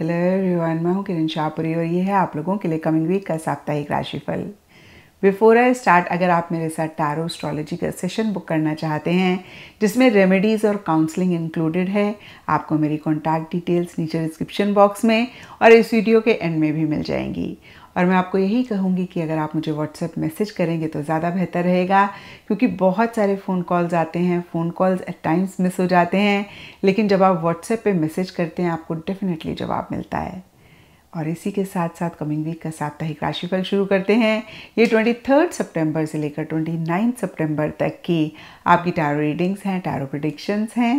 hello everyone मैं हूं किरण शाहपुरी और ये है आप लोगों के लिए कमिंग वीक का साप्ताहिक राशिफल बिफोर आई स्टार्ट अगर आप मेरे साथ टारो एस्ट्रोलॉजी का सेशन बुक करना चाहते हैं जिसमें रेमेडीज़ और काउंसलिंग इंक्लूडेड है आपको मेरी कॉन्टैक्ट डिटेल्स नीचे डिस्क्रिप्शन बॉक्स में और इस वीडियो के एंड में भी मिल जाएंगी और मैं आपको यही कहूँगी कि अगर आप मुझे व्हाट्सएप मैसेज करेंगे तो ज़्यादा बेहतर रहेगा क्योंकि बहुत सारे फ़ोन कॉल्स आते हैं phone calls at times miss हो जाते हैं लेकिन जब आप व्हाट्सएप पे मैसेज करते हैं आपको डेफिनेटली जवाब मिलता है और इसी के साथ साथ कमिंग वीक का साप्ताहिक राशिफल शुरू करते हैं ये ट्वेंटी थर्ड सेप्टेम्बर से लेकर ट्वेंटी नाइन्थ सेप्टेम्बर तक की आपकी टैरो रीडिंग्स हैं टैरो प्रडिक्शंस हैं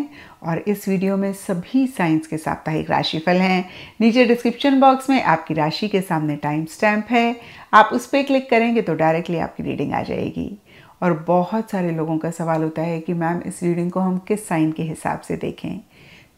और इस वीडियो में सभी साइंस के साप्ताहिक राशिफल हैं नीचे डिस्क्रिप्शन बॉक्स में आपकी राशि के सामने टाइम स्टैम्प है आप उस पर क्लिक करेंगे तो डायरेक्टली आपकी रीडिंग आ जाएगी और बहुत सारे लोगों का सवाल होता है कि मैम इस रीडिंग को हम किस साइन के हिसाब से देखें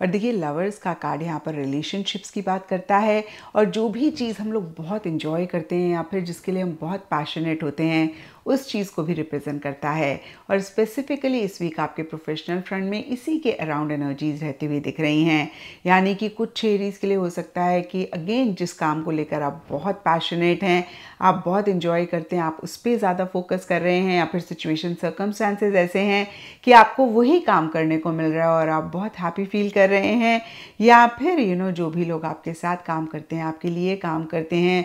और देखिए लवर्स का कार्ड यहाँ पर रिलेशनशिप्स की बात करता है और जो भी चीज़ हम लोग बहुत इन्जॉय करते हैं या फिर जिसके लिए हम बहुत पैशनेट होते हैं उस चीज़ को भी रिप्रेजेंट करता है और स्पेसिफिकली इस वीक आपके प्रोफेशनल फ्रंट में इसी के अराउंड एनर्जीज रहती हुई दिख रही हैं यानी कि कुछ एरीज के लिए हो सकता है कि अगेन जिस काम को लेकर आप बहुत पैशनेट हैं आप बहुत इन्जॉय करते हैं आप उस पर ज़्यादा फोकस कर रहे हैं या फिर सिचुएशन सर्कमस्टांसेज ऐसे हैं कि आपको वही काम करने को मिल रहा है और आप बहुत हैप्पी फील कर कर रहे हैं या फिर यू नो जो भी लोग आपके साथ काम करते हैं आपके लिए काम करते हैं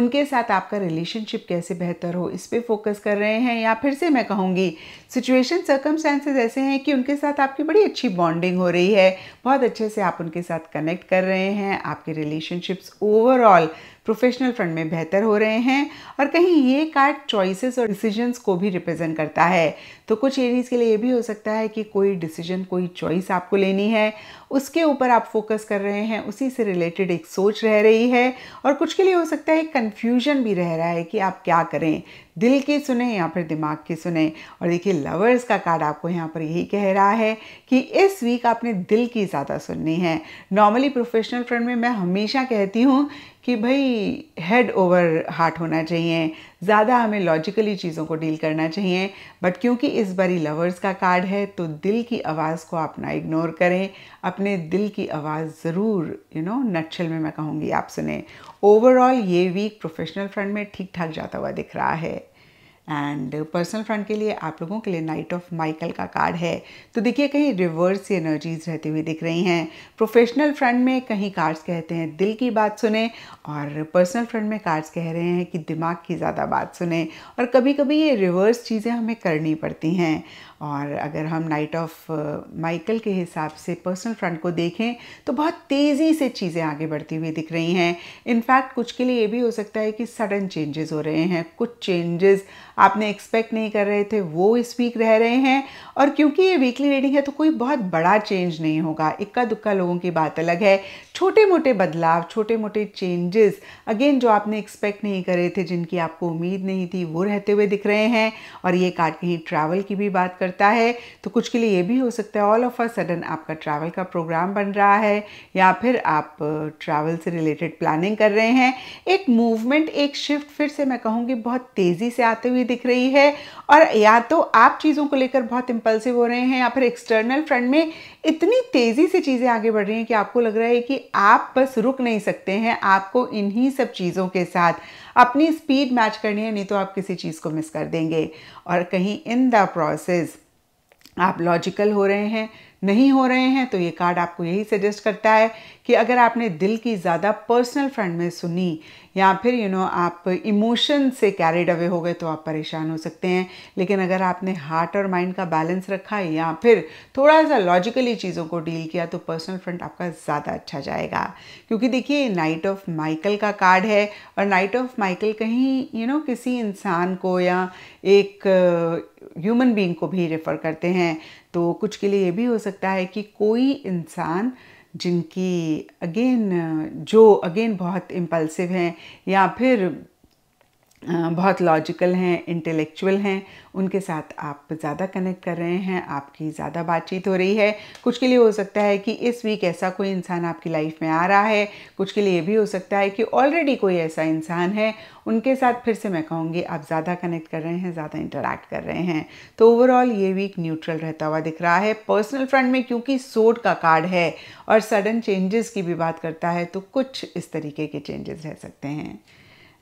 उनके साथ आपका रिलेशनशिप कैसे बेहतर हो इस पर फोकस कर रहे हैं या फिर से मैं कहूँगी सिचुएशन सर्कमस्टांसेस ऐसे हैं कि उनके साथ आपकी बड़ी अच्छी बॉन्डिंग हो रही है बहुत अच्छे से आप उनके साथ कनेक्ट कर रहे हैं आपके रिलेशनशिप्स ओवरऑल प्रोफेशनल फ्रंट में बेहतर हो रहे हैं और कहीं ये कार्ड चॉइसेस और डिसीजंस को भी रिप्रेजेंट करता है तो कुछ एरीज के लिए ये भी हो सकता है कि कोई डिसीजन कोई चॉइस आपको लेनी है उसके ऊपर आप फोकस कर रहे हैं उसी से रिलेटेड एक सोच रह रही है और कुछ के लिए हो सकता है कन्फ्यूजन भी रह रहा है कि आप क्या करें दिल की सुने या फिर दिमाग की सुने और देखिए लवर्स का कार्ड आपको यहाँ पर यही कह रहा है कि इस वीक आपने दिल की ज़्यादा सुननी है नॉर्मली प्रोफेशनल फ्रेंड में मैं हमेशा कहती हूँ कि भाई हेड ओवर हार्ट होना चाहिए ज़्यादा हमें लॉजिकली चीज़ों को डील करना चाहिए बट क्योंकि इस बारी लवर्स का कार्ड है तो दिल की आवाज़ को अपना इग्नोर करें अपने दिल की आवाज़ ज़रूर यू नो नक्षल में मैं कहूँगी आप सुने ओवरऑल ये वीक प्रोफेशनल फ्रंट में ठीक ठाक जाता हुआ दिख रहा है एंड पर्सनल फ्रंट के लिए आप लोगों के लिए नाइट ऑफ माइकल का कार्ड है तो देखिए कहीं रिवर्स एनर्जीज रहती हुई दिख रही हैं प्रोफेशनल फ्रंट में कहीं कार्ड्स कहते हैं दिल की बात सुने और पर्सनल फ्रंट में कार्ड्स कह रहे हैं कि दिमाग की ज़्यादा बात सुने और कभी कभी ये रिवर्स चीज़ें हमें करनी पड़ती हैं और अगर हम नाइट ऑफ माइकल के हिसाब से पर्सनल फ्रंट को देखें तो बहुत तेज़ी से चीज़ें आगे बढ़ती हुई दिख रही हैं इनफैक्ट कुछ के लिए ये भी हो सकता है कि सडन चेंजेस हो रहे हैं कुछ चेंजेस आपने एक्सपेक्ट नहीं कर रहे थे वो इस वीक रह रहे हैं और क्योंकि ये वीकली रीडिंग है तो कोई बहुत बड़ा चेंज नहीं होगा इक्का दुक्का लोगों की बात अलग है छोटे मोटे बदलाव छोटे मोटे चेंजेस अगेन जो आपने एक्सपेक्ट नहीं करे थे जिनकी आपको उम्मीद नहीं थी वो रहते हुए दिख रहे हैं और ये कार्ड कहीं ट्रैवल की भी बात करते करता है तो कुछ के लिए ये भी हो सकता है ऑल ऑफ अ सडन आपका ट्रैवल का प्रोग्राम बन रहा है या फिर आप ट्रैवल से रिलेटेड प्लानिंग कर रहे हैं एक मूवमेंट एक शिफ्ट फिर से मैं कहूँगी बहुत तेज़ी से आते हुए दिख रही है और या तो आप चीज़ों को लेकर बहुत इम्पल्सिव हो रहे हैं या फिर एक्सटर्नल फ्रंट में इतनी तेज़ी से चीज़ें आगे बढ़ रही हैं कि आपको लग रहा है कि आप बस रुक नहीं सकते हैं आपको इन्हीं सब चीज़ों के साथ अपनी स्पीड मैच करनी है नहीं तो आप किसी चीज़ को मिस कर देंगे और कहीं इन द प्रोसेस आप लॉजिकल हो रहे हैं नहीं हो रहे हैं तो ये कार्ड आपको यही सजेस्ट करता है कि अगर आपने दिल की ज़्यादा पर्सनल फ्रंट में सुनी या फिर यू you नो know, आप इमोशन से कैरिड अवे हो गए तो आप परेशान हो सकते हैं लेकिन अगर आपने हार्ट और माइंड का बैलेंस रखा या फिर थोड़ा सा लॉजिकली चीज़ों को डील किया तो पर्सनल फ्रंट आपका ज़्यादा अच्छा जाएगा क्योंकि देखिए नाइट ऑफ माइकल का कार्ड है और नाइट ऑफ माइकल कहीं यू you नो know, किसी इंसान को या एक ह्यूमन uh, बींग को भी रेफ़र करते हैं तो कुछ के लिए ये भी हो सकता है कि कोई इंसान जिनकी अगेन जो अगेन बहुत इम्पल्सिव हैं या फिर बहुत लॉजिकल हैं इंटेलेक्चुअल हैं उनके साथ आप ज़्यादा कनेक्ट कर रहे हैं आपकी ज़्यादा बातचीत हो रही है कुछ के लिए हो सकता है कि इस वीक ऐसा कोई इंसान आपकी लाइफ में आ रहा है कुछ के लिए ये भी हो सकता है कि ऑलरेडी कोई ऐसा इंसान है उनके साथ फिर से मैं कहूँगी आप ज़्यादा कनेक्ट कर रहे हैं ज़्यादा इंटरेक्ट कर रहे हैं तो ओवरऑल ये वीक न्यूट्रल रहता हुआ दिख रहा है पर्सनल फ्रंट में क्योंकि सोड का कार्ड है और सडन चेंजेस की भी बात करता है तो कुछ इस तरीके के चेंजेस रह सकते हैं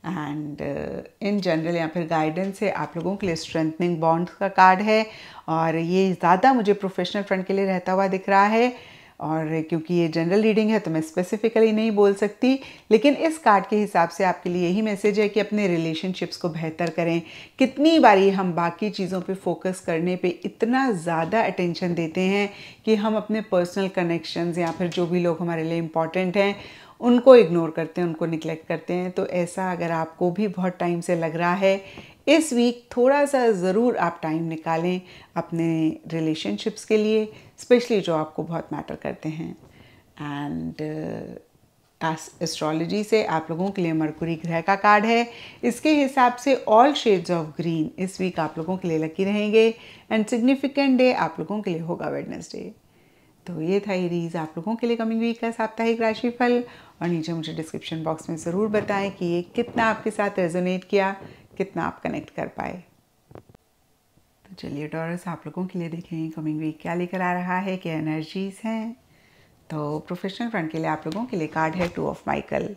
एंड इन जनरल या फिर गाइडेंस से आप लोगों के लिए स्ट्रेंथनिंग बॉन्ड का कार्ड है और ये ज़्यादा मुझे प्रोफेशनल फ्रंट के लिए रहता हुआ दिख रहा है और क्योंकि ये जनरल रीडिंग है तो मैं स्पेसिफिकली नहीं बोल सकती लेकिन इस कार्ड के हिसाब से आपके लिए यही मैसेज है कि अपने रिलेशनशिप्स को बेहतर करें कितनी बारी हम बाकी चीज़ों पे फोकस करने पे इतना ज़्यादा अटेंशन देते हैं कि हम अपने पर्सनल कनेक्शंस या फिर जो भी लोग हमारे लिए इम्पॉर्टेंट हैं उनको इग्नोर करते हैं उनको निग्लेक्ट करते हैं तो ऐसा अगर आपको भी बहुत टाइम से लग रहा है इस वीक थोड़ा सा ज़रूर आप टाइम निकालें अपने रिलेशनशिप्स के लिए स्पेशली जो आपको बहुत मैटर करते हैं एंड एस्ट्रोलॉजी uh, से आप लोगों के लिए मरकुरी ग्रह का कार्ड है इसके हिसाब से ऑल शेड्स ऑफ ग्रीन इस वीक आप लोगों के लिए लकी रहेंगे एंड सिग्निफिकेंट डे आप लोगों के लिए होगा वेडनेसडे तो ये था एरीज आप लोगों के लिए कमिंग वीक का साप्ताहिक राशिफल और नीचे मुझे डिस्क्रिप्शन बॉक्स में ज़रूर बताएं कि ये कितना आपके साथ रेजोनेट किया कितना आप कनेक्ट कर पाए तो चलिए डॉरस आप लोगों के लिए देखेंगे कमिंग वीक क्या लेकर आ रहा है क्या एनर्जीज हैं तो प्रोफेशनल फ्रंट के लिए आप लोगों के लिए कार्ड है टू ऑफ माइकल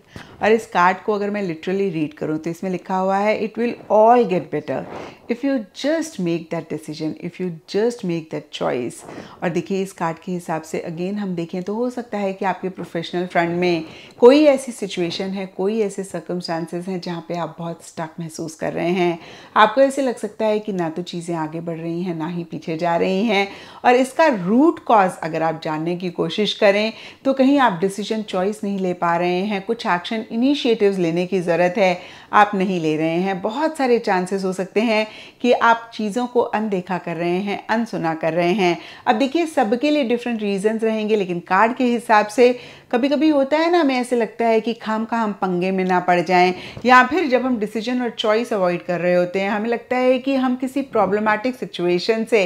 और इस कार्ड को अगर मैं लिटरली रीड करूँ तो इसमें लिखा हुआ है it will all get better if you just make that decision if you just make that choice और देखिए इस कार्ड के हिसाब से अगेन हम देखें तो हो सकता है कि आपके प्रोफेशनल फ्रंट में कोई ऐसी सिचुएशन है कोई ऐसे सर्कमस्टांसेस हैं जहाँ पे आप बहुत स्टक महसूस कर रहे हैं आपको ऐसे लग सकता है कि ना तो चीज़ें आगे बढ़ रही हैं ना ही पीछे जा रही हैं और इसका रूट कॉज अगर आप जानने की कोशिश करें हैं तो कहीं आप डिसीजन चॉइस नहीं ले पा रहे हैं कुछ एक्शन इनिशिएटिव्स लेने की ज़रूरत है आप नहीं ले रहे हैं बहुत सारे चांसेस हो सकते हैं कि आप चीज़ों को अनदेखा कर रहे हैं अनसुना कर रहे हैं अब देखिए सबके लिए डिफरेंट रीजंस रहेंगे लेकिन कार्ड के हिसाब से कभी कभी होता है ना हमें ऐसे लगता है कि खाम का हम पंगे में ना पड़ जाएं या फिर जब हम डिसीजन और चॉइस अवॉइड कर रहे होते हैं हमें लगता है कि हम किसी प्रॉब्लमेटिक सिचुएशन से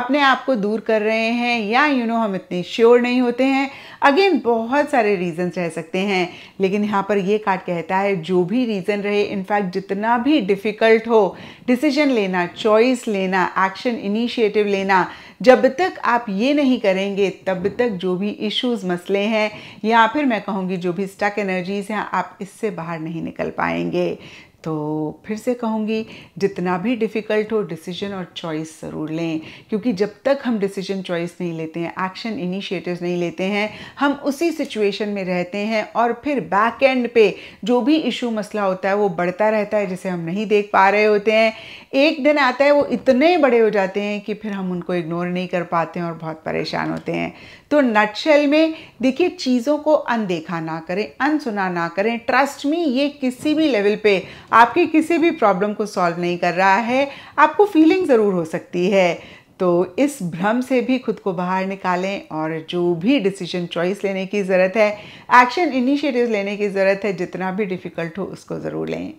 अपने आप को दूर कर रहे हैं या यू you नो know, हम इतने श्योर नहीं होते हैं अगेन बहुत सारे रीजंस रह सकते हैं लेकिन यहाँ पर ये कार्ड कहता है जो भी रीज़न रहे इनफैक्ट जितना भी डिफ़िकल्ट हो डिसीजन लेना चॉइस लेना एक्शन इनिशिएटिव लेना जब तक आप ये नहीं करेंगे तब तक जो भी इश्यूज मसले हैं या फिर मैं कहूँगी जो भी स्टक एनर्जीज़ हैं आप इससे बाहर नहीं निकल पाएंगे तो फिर से कहूँगी जितना भी डिफ़िकल्ट हो डिसीजन और चॉइस ज़रूर लें क्योंकि जब तक हम डिसीजन चॉइस नहीं लेते हैं एक्शन इनिशिएटिव्स नहीं लेते हैं हम उसी सिचुएशन में रहते हैं और फिर बैक एंड पे जो भी इशू मसला होता है वो बढ़ता रहता है जिसे हम नहीं देख पा रहे होते हैं एक दिन आता है वो इतने बड़े हो जाते हैं कि फिर हम उनको इग्नोर नहीं कर पाते हैं और बहुत परेशान होते हैं तो नटशेल में देखिए चीज़ों को अनदेखा ना करें अनसुना ना करें ट्रस्ट में ये किसी भी लेवल पे आपकी किसी भी प्रॉब्लम को सॉल्व नहीं कर रहा है आपको फीलिंग ज़रूर हो सकती है तो इस भ्रम से भी खुद को बाहर निकालें और जो भी डिसीजन चॉइस लेने की ज़रूरत है एक्शन इनिशिएटिव लेने की ज़रूरत है जितना भी डिफ़िकल्ट हो उसको ज़रूर लें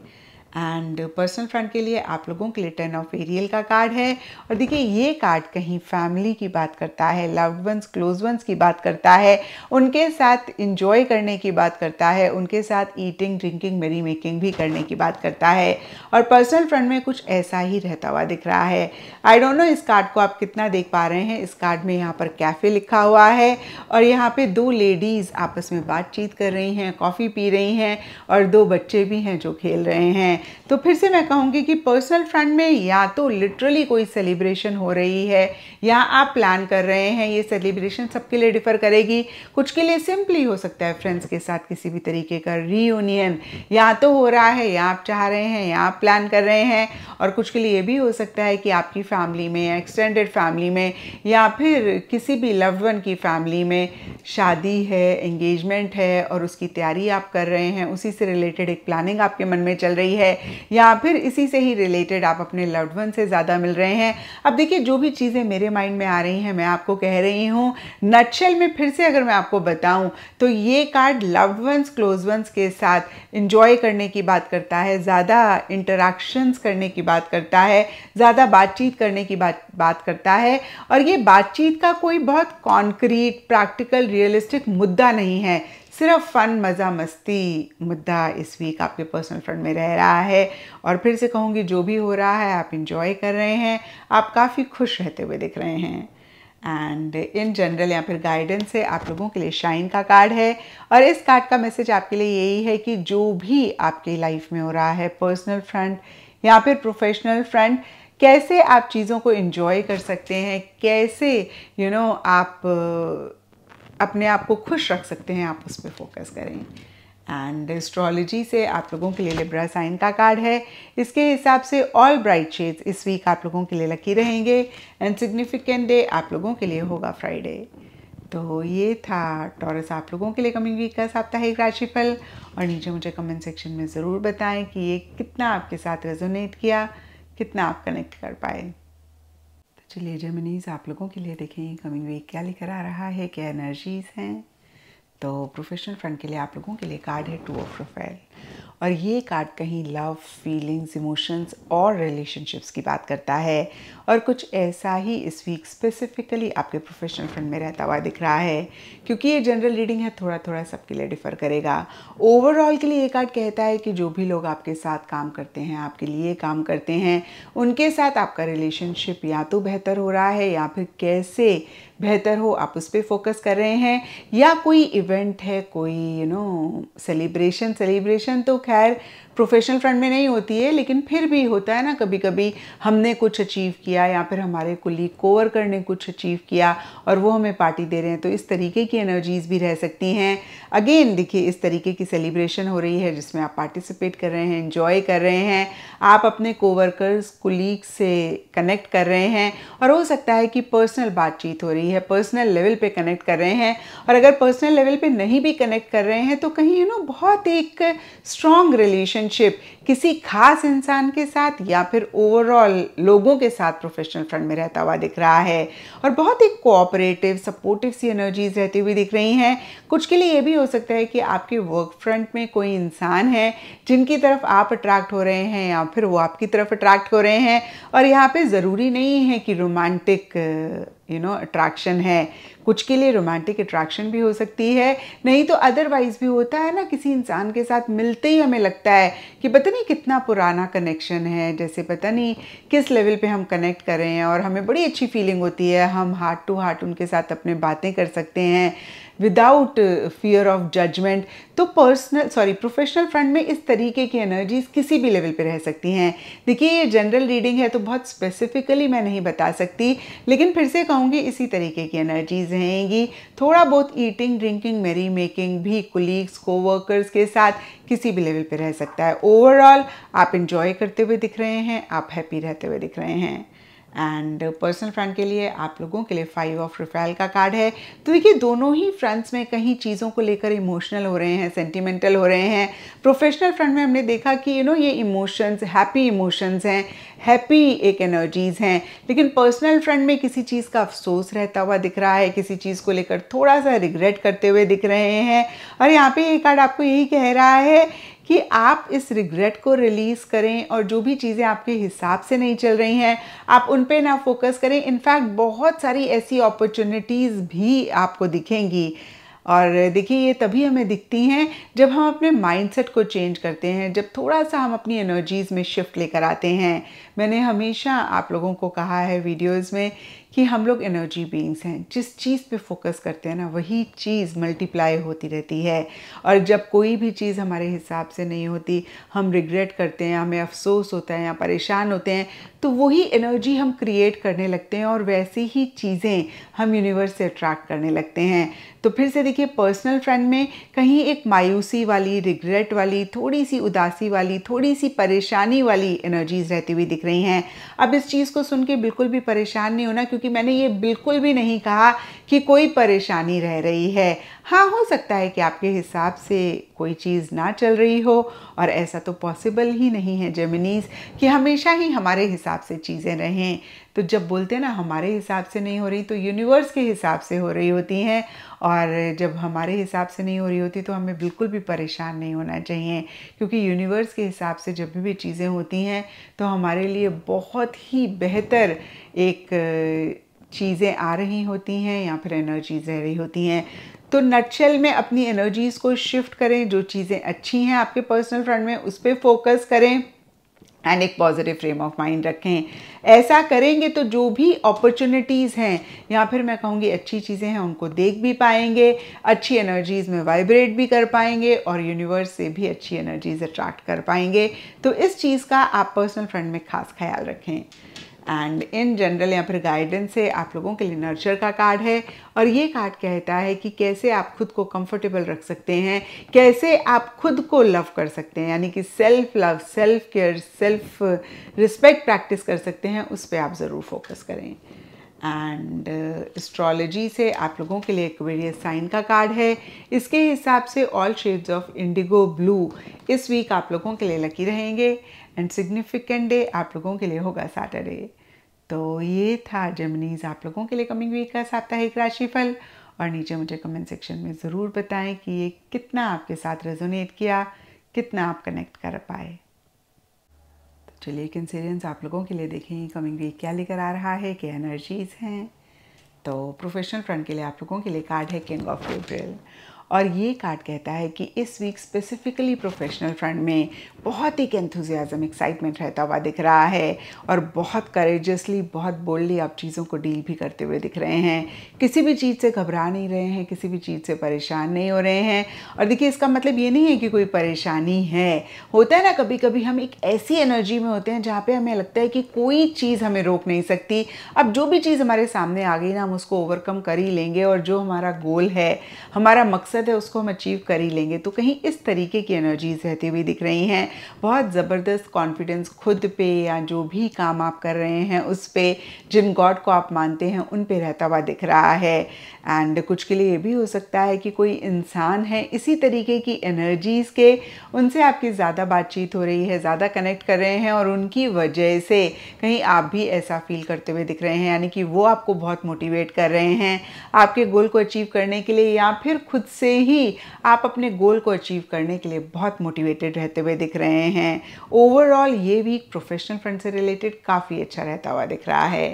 एंड पर्सनल फ्रंट के लिए आप लोगों के लिए टर्न ऑफ एरियल का कार्ड है और देखिए ये कार्ड कहीं फैमिली की बात करता है लव्ड वंस क्लोज वंस की बात करता है उनके साथ इंजॉय करने की बात करता है उनके साथ ईटिंग ड्रिंकिंग मेरी मेकिंग भी करने की बात करता है और पर्सनल फ्रंट में कुछ ऐसा ही रहता हुआ दिख रहा है आई डोंट नो इस कार्ड को आप कितना देख पा रहे हैं इस कार्ड में यहाँ पर कैफ़े लिखा हुआ है और यहाँ पर दो लेडीज़ आपस में बातचीत कर रही हैं कॉफ़ी पी रही हैं और दो बच्चे भी हैं जो खेल रहे हैं हैं तो फिर से मैं कहूँगी कि पर्सनल फ्रंट में या तो लिटरली कोई सेलिब्रेशन हो रही है या आप प्लान कर रहे हैं ये सेलिब्रेशन सबके लिए डिफ़र करेगी कुछ के लिए सिंपली हो सकता है फ्रेंड्स के साथ किसी भी तरीके का रीयूनियन या तो हो रहा है या आप चाह रहे हैं या आप प्लान कर रहे हैं और कुछ के लिए ये भी हो सकता है कि आपकी फैमिली में या एक्सटेंडेड फैमिली में या फिर किसी भी लव वन की फैमिली में शादी है एंगेजमेंट है और उसकी तैयारी आप कर रहे हैं उसी से रिलेटेड एक प्लानिंग आपके मन में चल रही है है या फिर इसी से ही रिलेटेड आप अपने लव्ड वन से ज़्यादा मिल रहे हैं अब देखिए जो भी चीज़ें मेरे माइंड में आ रही हैं मैं आपको कह रही हूँ नक्शल में फिर से अगर मैं आपको बताऊँ तो ये card loved ones close ones के साथ इंजॉय करने की बात करता है ज़्यादा इंटरेक्शंस करने की बात करता है ज़्यादा बातचीत करने की बात बात करता है और ये बातचीत का कोई बहुत कॉन्क्रीट प्रैक्टिकल रियलिस्टिक मुद्दा नहीं है सिर्फ फ़न मज़ा मस्ती मुद्दा इस वीक आपके पर्सनल फ्रंट में रह रहा है और फिर से कहूँगी जो भी हो रहा है आप इंजॉय कर रहे हैं आप काफ़ी खुश रहते हुए दिख रहे हैं एंड इन जनरल या फिर गाइडेंस है आप लोगों के लिए शाइन का कार्ड है और इस कार्ड का मैसेज आपके लिए यही है कि जो भी आपकी लाइफ में हो रहा है पर्सनल फ्रंट या फिर प्रोफेशनल फ्रंट कैसे आप चीज़ों को इन्जॉय कर सकते हैं कैसे यू you नो know, आप अपने आप को खुश रख सकते हैं आप उस पर फोकस करें एंड एस्ट्रोलॉजी से आप लोगों के लिए लिब्रा साइन का कार्ड है इसके हिसाब से ऑल ब्राइट शेड्स इस वीक आप लोगों के लिए लकी रहेंगे एंड सिग्निफिकेंट डे आप लोगों के लिए होगा फ्राइडे तो ये था टॉरस आप लोगों के लिए कमिंग वीक का साप्ताहिक राशिफल और नीचे मुझे कमेंट सेक्शन में ज़रूर बताएं कि ये कितना आपके साथ रेजोनेट किया कितना आप कनेक्ट कर पाए चलिए जर्मनीज आप लोगों के लिए देखें कमिंग वीक क्या लेकर आ रहा है क्या एनर्जीज़ हैं तो प्रोफेशनल फ्रंट के लिए आप लोगों के लिए कार्ड है टू ऑफ प्रोफाइल और ये कार्ड कहीं लव फीलिंग्स इमोशंस और रिलेशनशिप्स की बात करता है और कुछ ऐसा ही इस वीक स्पेसिफिकली आपके प्रोफेशनल फंड में रहता हुआ दिख रहा है क्योंकि ये जनरल रीडिंग है थोड़ा थोड़ा सबके लिए डिफर करेगा ओवरऑल के लिए ये कार्ड कहता है कि जो भी लोग आपके साथ काम करते हैं आपके लिए काम करते हैं उनके साथ आपका रिलेशनशिप या तो बेहतर हो रहा है या फिर कैसे बेहतर हो आप उस पर फोकस कर रहे हैं या कोई इवेंट है कोई यू नो सेलिब्रेशन सेलिब्रेशन तो खैर प्रोफेशनल फ्रंट में नहीं होती है लेकिन फिर भी होता है ना कभी कभी हमने कुछ अचीव किया या फिर हमारे कुली कोवर करने कुछ अचीव किया और वो हमें पार्टी दे रहे हैं तो इस तरीके की एनर्जीज भी रह सकती हैं अगेन देखिए इस तरीके की सेलिब्रेशन हो रही है जिसमें आप पार्टिसिपेट कर रहे हैं इन्जॉय कर रहे हैं आप अपने कोवर्कर्स कुलीग से कनेक्ट कर रहे हैं और हो सकता है कि पर्सनल बातचीत हो रही है पर्सनल लेवल पे कनेक्ट कर रहे हैं और अगर पर्सनल लेवल पे नहीं भी कनेक्ट कर रहे हैं तो कहीं यू नो बहुत एक स्ट्रॉन्ग रिलेशन relationship किसी खास इंसान के साथ या फिर ओवरऑल लोगों के साथ प्रोफेशनल फ्रंट में रहता हुआ दिख रहा है और बहुत ही कोऑपरेटिव सपोर्टिव सी एनर्जीज रहती हुई दिख रही हैं कुछ के लिए ये भी हो सकता है कि आपके वर्क फ्रंट में कोई इंसान है जिनकी तरफ आप अट्रैक्ट हो रहे हैं या फिर वो आपकी तरफ अट्रैक्ट हो रहे हैं और यहाँ पर ज़रूरी नहीं है कि रोमांटिक यू नो अट्रैक्शन है कुछ के लिए रोमांटिक अट्रैक्शन भी हो सकती है नहीं तो अदरवाइज भी होता है ना किसी इंसान के साथ मिलते ही हमें लगता है कि पता नहीं नहीं कितना पुराना कनेक्शन है जैसे पता नहीं किस लेवल पे हम कनेक्ट कर रहे हैं और हमें बड़ी अच्छी फीलिंग होती है हम हार्ट टू हार्ट उनके साथ अपने बातें कर सकते हैं विदाउट फियर ऑफ जजमेंट तो पर्सनल सॉरी प्रोफेशनल फ्रंट में इस तरीके की एनर्जीज किसी भी लेवल पे रह सकती हैं देखिए ये जनरल रीडिंग है तो बहुत स्पेसिफिकली मैं नहीं बता सकती लेकिन फिर से कहूँगी इसी तरीके की एनर्जीज रहेंगी थोड़ा बहुत ईटिंग ड्रिंकिंग मेरी मेकिंग भी कुलीग्स कोवर्कर्स के साथ किसी भी लेवल पर रह सकता है ओवरऑल आप इन्जॉय करते हुए दिख रहे हैं आप हैप्पी रहते हुए दिख रहे हैं एंड पर्सनल फ्रेंड के लिए आप लोगों के लिए फाइव ऑफ रिफाइल का कार्ड है तो देखिए दोनों ही फ्रेंड्स में कहीं चीज़ों को लेकर इमोशनल हो रहे हैं सेंटिमेंटल हो रहे हैं प्रोफेशनल फ्रेंड में हमने देखा कि यू नो ये इमोशंस हैप्पी इमोशंस हैं हैप्पी एक एनर्जीज़ हैं लेकिन पर्सनल फ्रेंड में किसी चीज़ का अफसोस रहता हुआ दिख रहा है किसी चीज़ को लेकर थोड़ा सा रिग्रेट करते हुए दिख रहे हैं और यहाँ पे ये कार्ड आपको यही कह रहा है कि आप इस रिग्रेट को रिलीज़ करें और जो भी चीज़ें आपके हिसाब से नहीं चल रही हैं आप उन पे ना फोकस करें इनफैक्ट बहुत सारी ऐसी अपॉर्चुनिटीज़ भी आपको दिखेंगी और देखिए ये तभी हमें दिखती हैं जब हम अपने माइंडसेट को चेंज करते हैं जब थोड़ा सा हम अपनी एनर्जीज़ में शिफ्ट लेकर आते हैं मैंने हमेशा आप लोगों को कहा है वीडियोज़ में कि हम लोग एनर्जी बींग्स हैं जिस चीज़ पे फोकस करते हैं ना वही चीज़ मल्टीप्लाई होती रहती है और जब कोई भी चीज़ हमारे हिसाब से नहीं होती हम रिग्रेट करते हैं हमें अफसोस होता है या परेशान होते हैं तो वही एनर्जी हम क्रिएट करने लगते हैं और वैसी ही चीज़ें हम यूनिवर्स से अट्रैक्ट करने लगते हैं तो फिर से देखिए पर्सनल फ्रेंड में कहीं एक मायूसी वाली रिग्रेट वाली थोड़ी सी उदासी वाली थोड़ी सी परेशानी वाली एनर्जीज रहती हुई दिख रही हैं अब इस चीज़ को सुन के बिल्कुल भी परेशान नहीं होना क्योंकि मैंने ये बिल्कुल भी नहीं कहा कि कोई परेशानी रह रही है हाँ हो सकता है कि आपके हिसाब से कोई चीज़ ना चल रही हो और ऐसा तो पॉसिबल ही नहीं है जेमिनीज़ कि हमेशा ही हमारे हिसाब हिसाब से चीज़ें रहें तो जब बोलते हैं ना हमारे हिसाब से नहीं हो रही तो यूनिवर्स के हिसाब से हो रही होती हैं और जब हमारे हिसाब से नहीं हो रही होती तो हमें बिल्कुल भी परेशान नहीं होना चाहिए क्योंकि यूनिवर्स के हिसाब से जब भी चीज़ें होती हैं तो हमारे लिए बहुत ही बेहतर एक चीज़ें आ रही होती हैं या फिर एनर्जीज रह रही होती हैं तो नटशेल में अपनी एनर्जीज़ को शिफ्ट करें जो चीज़ें अच्छी हैं आपके पर्सनल फ्रंट में उस पर फोकस करें एंड एक पॉजिटिव फ्रेम ऑफ माइंड रखें ऐसा करेंगे तो जो भी अपॉर्चुनिटीज़ हैं या फिर मैं कहूँगी अच्छी चीज़ें हैं उनको देख भी पाएंगे अच्छी एनर्जीज़ में वाइब्रेट भी कर पाएंगे और यूनिवर्स से भी अच्छी एनर्जीज़ अट्रैक्ट कर पाएंगे तो इस चीज़ का आप पर्सनल फ्रेंड में खास ख्याल रखें एंड इन जनरल या फिर गाइडेंस से आप लोगों के लिए नर्चर का कार्ड है और ये कार्ड कहता है कि कैसे आप खुद को कंफर्टेबल रख सकते हैं कैसे आप खुद को लव कर सकते हैं यानी कि self love self care self respect practice कर सकते हैं उस पर आप ज़रूर फोकस करें एंड एस्ट्रोलॉजी uh, से आप लोगों के लिए एक्वेरियस साइन का कार्ड है इसके हिसाब से all shades of indigo blue इस वीक आप लोगों के लिए लकी रहेंगे एंड सिग्निफिकेंट डे आप लोगों के लिए होगा सैटरडे तो ये था जर्मनीज आप लोगों के लिए कमिंग वीक का साप्ताहिक राशिफल और नीचे मुझे कमेंट सेक्शन में ज़रूर बताएं कि ये कितना आपके साथ रेजोनेट किया कितना आप कनेक्ट कर पाए तो चलिए कंसीरियंस आप लोगों के लिए देखें कमिंग वीक क्या लेकर आ रहा है क्या एनर्जीज हैं तो प्रोफेशनल फ्रंट के लिए आप लोगों के लिए कार्ड है किंग ऑफ अप्रैल और ये कार्ड कहता है कि इस वीक स्पेसिफिकली प्रोफेशनल फ्रंट में बहुत एक एंथुजियाज़म एक्साइटमेंट रहता हुआ दिख रहा है और बहुत करेजसली बहुत बोल्डली आप चीज़ों को डील भी करते हुए दिख रहे हैं किसी भी चीज़ से घबरा नहीं रहे हैं किसी भी चीज़ से परेशान नहीं हो रहे हैं और देखिए इसका मतलब ये नहीं है कि कोई परेशानी है होता है ना कभी कभी हम एक ऐसी एनर्जी में होते हैं जहाँ पर हमें लगता है कि कोई चीज़ हमें रोक नहीं सकती अब जो भी चीज़ हमारे सामने आ गई ना हम उसको ओवरकम कर ही लेंगे और जो हमारा गोल है हमारा मकसद है उसको हम अचीव कर ही लेंगे तो कहीं इस तरीके की एनर्जीज रहती हुई दिख रही हैं बहुत ज़बरदस्त कॉन्फिडेंस खुद पे या जो भी काम आप कर रहे हैं उस पर जिन गॉड को आप मानते हैं उन पे रहता हुआ दिख रहा है एंड कुछ के लिए ये भी हो सकता है कि कोई इंसान है इसी तरीके की एनर्जीज़ के उनसे आपकी ज़्यादा बातचीत हो रही है ज़्यादा कनेक्ट कर रहे हैं और उनकी वजह से कहीं आप भी ऐसा फील करते हुए दिख रहे हैं यानी कि वो आपको बहुत मोटिवेट कर रहे हैं आपके गोल को अचीव करने के लिए या फिर खुद से ही आप अपने गोल को अचीव करने के लिए बहुत मोटिवेटेड रहते हुए दिख रहे हैं ओवरऑल ये वीक प्रोफेशनल फ्रंट से रिलेटेड काफ़ी अच्छा रहता हुआ दिख रहा है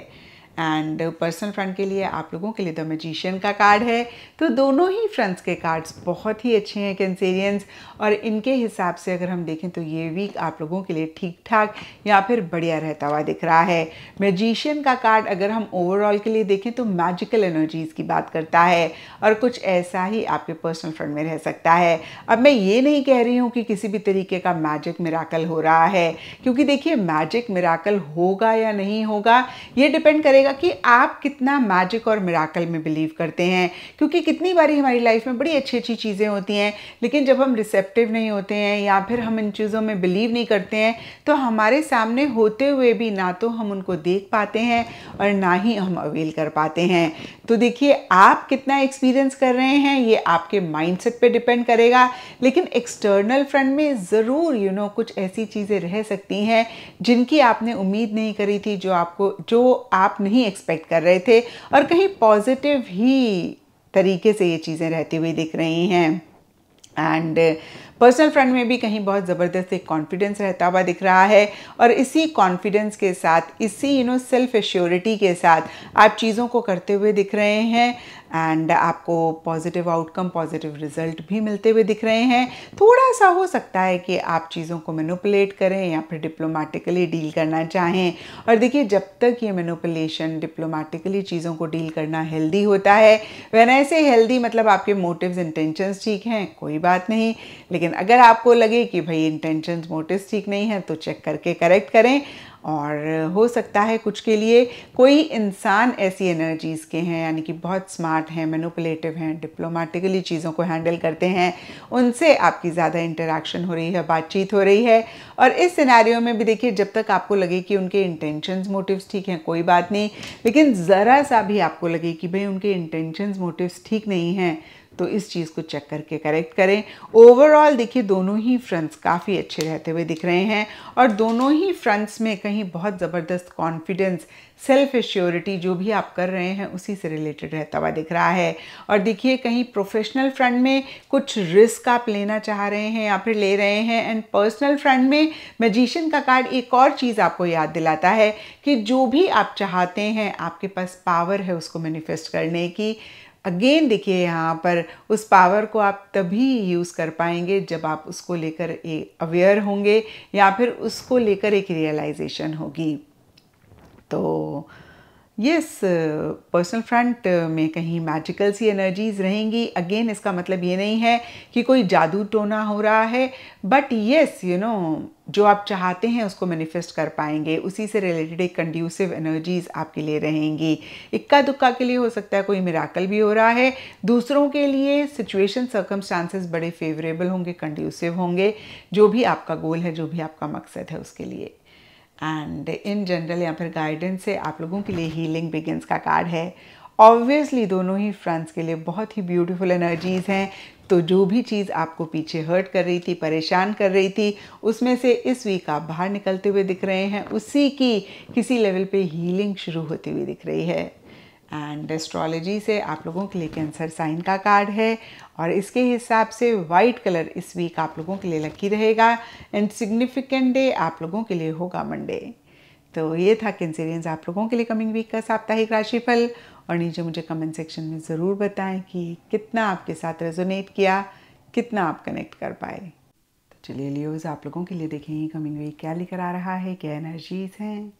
एंड पर्सनल फ्रंट के लिए आप लोगों के लिए द मजिशियन का कार्ड है तो दोनों ही फ्रंट्स के कार्ड्स बहुत ही अच्छे हैं कैंसेरियंस और इनके हिसाब से अगर हम देखें तो ये वीक आप लोगों के लिए ठीक ठाक या फिर बढ़िया रहता हुआ दिख रहा है मजिशियन का कार्ड अगर हम ओवरऑल के लिए देखें तो मैजिकल एनर्जीज़ की बात करता है और कुछ ऐसा ही आपके पर्सनल फ्रंट में रह सकता है अब मैं ये नहीं कह रही हूँ कि किसी भी तरीके का मैजिक मिराकल हो रहा है क्योंकि देखिए मैजिक मिराकल होगा या नहीं होगा ये डिपेंड करेगा बताइएगा कि आप कितना मैजिक और मिराकल में बिलीव करते हैं क्योंकि कितनी बारी हमारी लाइफ में बड़ी अच्छी अच्छी चीज़ें होती हैं लेकिन जब हम रिसेप्टिव नहीं होते हैं या फिर हम इन चीज़ों में बिलीव नहीं करते हैं तो हमारे सामने होते हुए भी ना तो हम उनको देख पाते हैं और ना ही हम अवेल कर पाते हैं तो देखिए आप कितना एक्सपीरियंस कर रहे हैं ये आपके माइंडसेट पे डिपेंड करेगा लेकिन एक्सटर्नल फ्रंट में ज़रूर यू नो कुछ ऐसी चीज़ें रह सकती हैं जिनकी आपने उम्मीद नहीं करी थी जो आपको जो आप नहीं नहीं एक्सपेक्ट कर रहे थे और कहीं पॉजिटिव ही तरीके से ये चीज़ें रहती हुई दिख रही हैं एंड पर्सनल फ्रंट में भी कहीं बहुत ज़बरदस्त एक कॉन्फिडेंस रहता हुआ दिख रहा है और इसी कॉन्फिडेंस के साथ इसी यू नो सेल्फ एश्योरिटी के साथ आप चीज़ों को करते हुए दिख रहे हैं एंड आपको पॉजिटिव आउटकम पॉजिटिव रिजल्ट भी मिलते हुए दिख रहे हैं थोड़ा सा हो सकता है कि आप चीज़ों को मैनुपलेट करें या फिर डिप्लोमेटिकली डील करना चाहें और देखिए जब तक ये मैनुपलेशन डिप्लोमेटिकली चीज़ों को डील करना हेल्दी होता है वैन ऐसे हेल्दी मतलब आपके मोटिव्स इंटेंशंस ठीक हैं कोई बात नहीं लेकिन अगर आपको लगे कि भाई इंटेंशंस मोटिव्स ठीक नहीं हैं तो चेक करके करेक्ट करें और हो सकता है कुछ के लिए कोई इंसान ऐसी एनर्जीज़ के हैं यानी कि बहुत स्मार्ट हैं मेनोपलेटिव हैं डिप्लोमेटिकली चीज़ों को हैंडल करते हैं उनसे आपकी ज़्यादा इंटरेक्शन हो रही है बातचीत हो रही है और इस सिनेरियो में भी देखिए जब तक आपको लगे कि उनके इंटेंशन मोटिव्स ठीक हैं कोई बात नहीं लेकिन ज़रा सा भी आपको लगे कि भाई उनके इंटेंशन मोटिवस ठीक नहीं हैं तो इस चीज़ को चेक करके करेक्ट करें ओवरऑल देखिए दोनों ही फ्रंट्स काफ़ी अच्छे रहते हुए दिख रहे हैं और दोनों ही फ्रंट्स में कहीं बहुत ज़बरदस्त कॉन्फिडेंस सेल्फ एश्योरिटी जो भी आप कर रहे हैं उसी से रिलेटेड रहता हुआ दिख रहा है और देखिए कहीं प्रोफेशनल फ्रंट में कुछ रिस्क आप लेना चाह रहे हैं या फिर ले रहे हैं एंड पर्सनल फ्रंट में मैजिशियन का कार्ड एक और चीज़ आपको याद दिलाता है कि जो भी आप चाहते हैं आपके पास पावर है उसको मैनिफेस्ट करने की अगेन देखिए यहाँ पर उस पावर को आप तभी यूज़ कर पाएंगे जब आप उसको लेकर एक अवेयर होंगे या फिर उसको लेकर एक रियलाइजेशन होगी तो यस पर्सनल फ्रंट में कहीं मैजिकल सी एनर्जीज रहेंगी अगेन इसका मतलब ये नहीं है कि कोई जादू टोना हो रहा है बट येस यू नो जो आप चाहते हैं उसको मैनिफेस्ट कर पाएंगे उसी से रिलेटेड एक कंड्यूसिव एनर्जीज आपके लिए रहेंगी इक्का दुक्का के लिए हो सकता है कोई मिराकल भी हो रहा है दूसरों के लिए सिचुएशन सर्कमस्टांसेस बड़े फेवरेबल होंगे कंड्यूसिव होंगे जो भी आपका गोल है जो भी आपका मकसद है उसके लिए एंड इन जनरल या फिर गाइडेंस से आप लोगों के लिए हीलिंग बिगिनस का कार्ड है ऑब्वियसली दोनों ही फ्रेंड्स के लिए बहुत ही ब्यूटीफुल एनर्जीज़ हैं तो जो भी चीज़ आपको पीछे हर्ट कर रही थी परेशान कर रही थी उसमें से इस वीक आप बाहर निकलते हुए दिख रहे हैं उसी की किसी लेवल पे हीलिंग शुरू होती हुई दिख रही है एंड एस्ट्रोलॉजी से आप लोगों के लिए कैंसर साइन का कार्ड है और इसके हिसाब से वाइट कलर इस वीक आप लोगों के लिए लकी रहेगा एंड सिग्निफिकेंट डे आप लोगों के लिए होगा मंडे तो ये था कैंसरियंस आप लोगों के लिए कमिंग वीक का साप्ताहिक राशिफल और नीचे मुझे कमेंट सेक्शन में ज़रूर बताएं कि कितना आपके साथ रेजोनेट किया कितना आप कनेक्ट कर पाए तो चलिए लियोज आप लोगों के लिए देखेंगे कमिंग वीक क्या लेकर आ रहा है क्या एनर्जीज़ हैं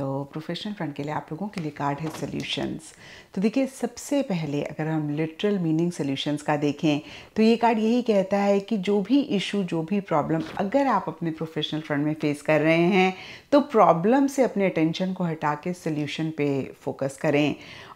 तो प्रोफेशनल फ्रंट के लिए आप लोगों के लिए कार्ड है सोल्यूशंस तो देखिए सबसे पहले अगर हम लिटरल मीनिंग सोल्यूशंस का देखें तो ये कार्ड यही कहता है कि जो भी इशू जो भी प्रॉब्लम अगर आप अपने प्रोफेशनल फ्रंट में फेस कर रहे हैं तो प्रॉब्लम से अपने अटेंशन को हटा के सोल्यूशन पे फोकस करें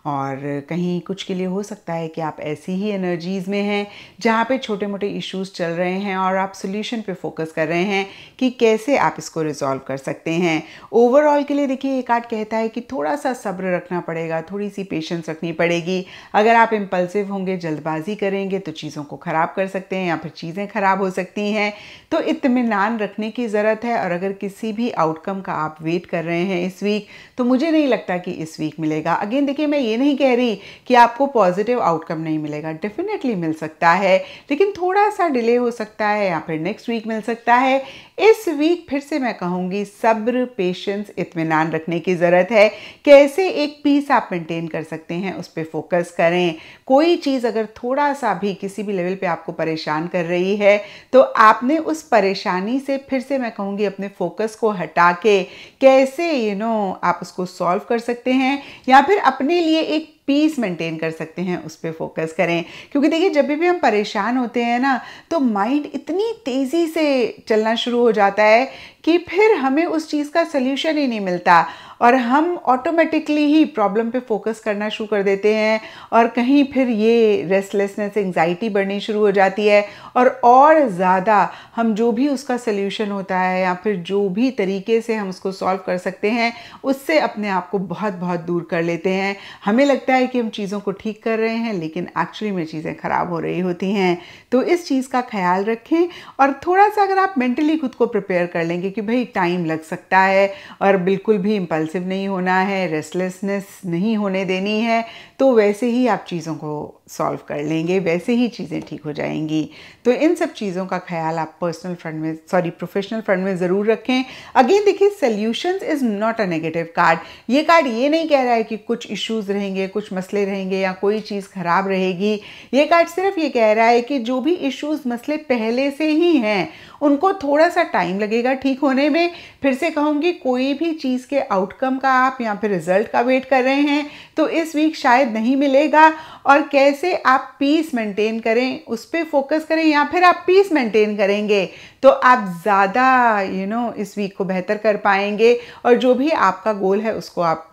और कहीं कुछ के लिए हो सकता है कि आप ऐसी ही एनर्जीज़ में हैं जहाँ पे छोटे मोटे इश्यूज चल रहे हैं और आप सोल्यूशन पे फोकस कर रहे हैं कि कैसे आप इसको रिजॉल्व कर सकते हैं ओवरऑल के लिए देखिए एक आर्ट कहता है कि थोड़ा सा सब्र रखना पड़ेगा थोड़ी सी पेशेंस रखनी पड़ेगी अगर आप इम्पल्सिव होंगे जल्दबाजी करेंगे तो चीज़ों को ख़राब कर सकते हैं या फिर चीज़ें ख़राब हो सकती हैं तो इतमान रखने की ज़रूरत है और अगर किसी भी आउटकम का आप वेट कर रहे हैं इस वीक तो मुझे नहीं लगता कि इस वीक मिलेगा अगेन देखिए मैं ये नहीं कह रही कि आपको पॉजिटिव आउटकम नहीं मिलेगा डेफिनेटली मिल सकता है लेकिन थोड़ा सा डिले हो सकता है या फिर नेक्स्ट वीक मिल सकता है इस वीक फिर से मैं कहूँगी सब्र पेशेंस इतमान रखने की ज़रूरत है कैसे एक पीस आप मेंटेन कर सकते हैं उस पर फोकस करें कोई चीज़ अगर थोड़ा सा भी किसी भी लेवल पे आपको परेशान कर रही है तो आपने उस परेशानी से फिर से मैं कहूँगी अपने फोकस को हटा के कैसे यू you नो know, आप उसको सॉल्व कर सकते हैं या फिर अपने लिए एक पीस मेंटेन कर सकते हैं उस पर फोकस करें क्योंकि देखिए जब भी हम परेशान होते हैं ना तो माइंड इतनी तेज़ी से चलना शुरू हो जाता है कि फिर हमें उस चीज़ का सल्यूशन ही नहीं मिलता और हम ऑटोमेटिकली ही प्रॉब्लम पे फोकस करना शुरू कर देते हैं और कहीं फिर ये रेस्टलेसनेस एंगजाइटी बढ़नी शुरू हो जाती है और और ज़्यादा हम जो भी उसका सल्यूशन होता है या फिर जो भी तरीके से हम उसको सॉल्व कर सकते हैं उससे अपने आप को बहुत बहुत दूर कर लेते हैं हमें लगता है कि हम चीज़ों को ठीक कर रहे हैं लेकिन एक्चुअली में चीज़ें ख़राब हो रही होती हैं तो इस चीज़ का ख्याल रखें और थोड़ा सा अगर आप मेंटली खुद को प्रिपेयर कर लेंगे कि भाई टाइम लग सकता है और बिल्कुल भी इम्पल्सिव नहीं होना है रेस्टलेसनेस नहीं होने देनी है तो वैसे ही आप चीज़ों को सॉल्व कर लेंगे वैसे ही चीज़ें ठीक हो जाएंगी तो इन सब चीज़ों का ख्याल आप पर्सनल फ्रंट में सॉरी प्रोफेशनल फ्रंट में ज़रूर रखें अगेन देखिए solutions is not a negative card ये कार्ड ये नहीं कह रहा है कि कुछ इश्यूज़ रहेंगे कुछ मसले रहेंगे या कोई चीज़ ख़राब रहेगी ये कार्ड सिर्फ ये कह रहा है कि जो भी इश्यूज़ मसले पहले से ही हैं उनको थोड़ा सा टाइम लगेगा ठीक होने में फिर से कहूँगी कोई भी चीज़ के आउटकम का आप या फिर रिजल्ट का वेट कर रहे हैं तो इस वीक शायद नहीं मिलेगा और कैसे आप पीस मेंटेन करें उस पर फोकस करें या फिर आप पीस मेंटेन करेंगे तो आप ज़्यादा यू नो इस वीक को बेहतर कर पाएंगे और जो भी आपका गोल है उसको आप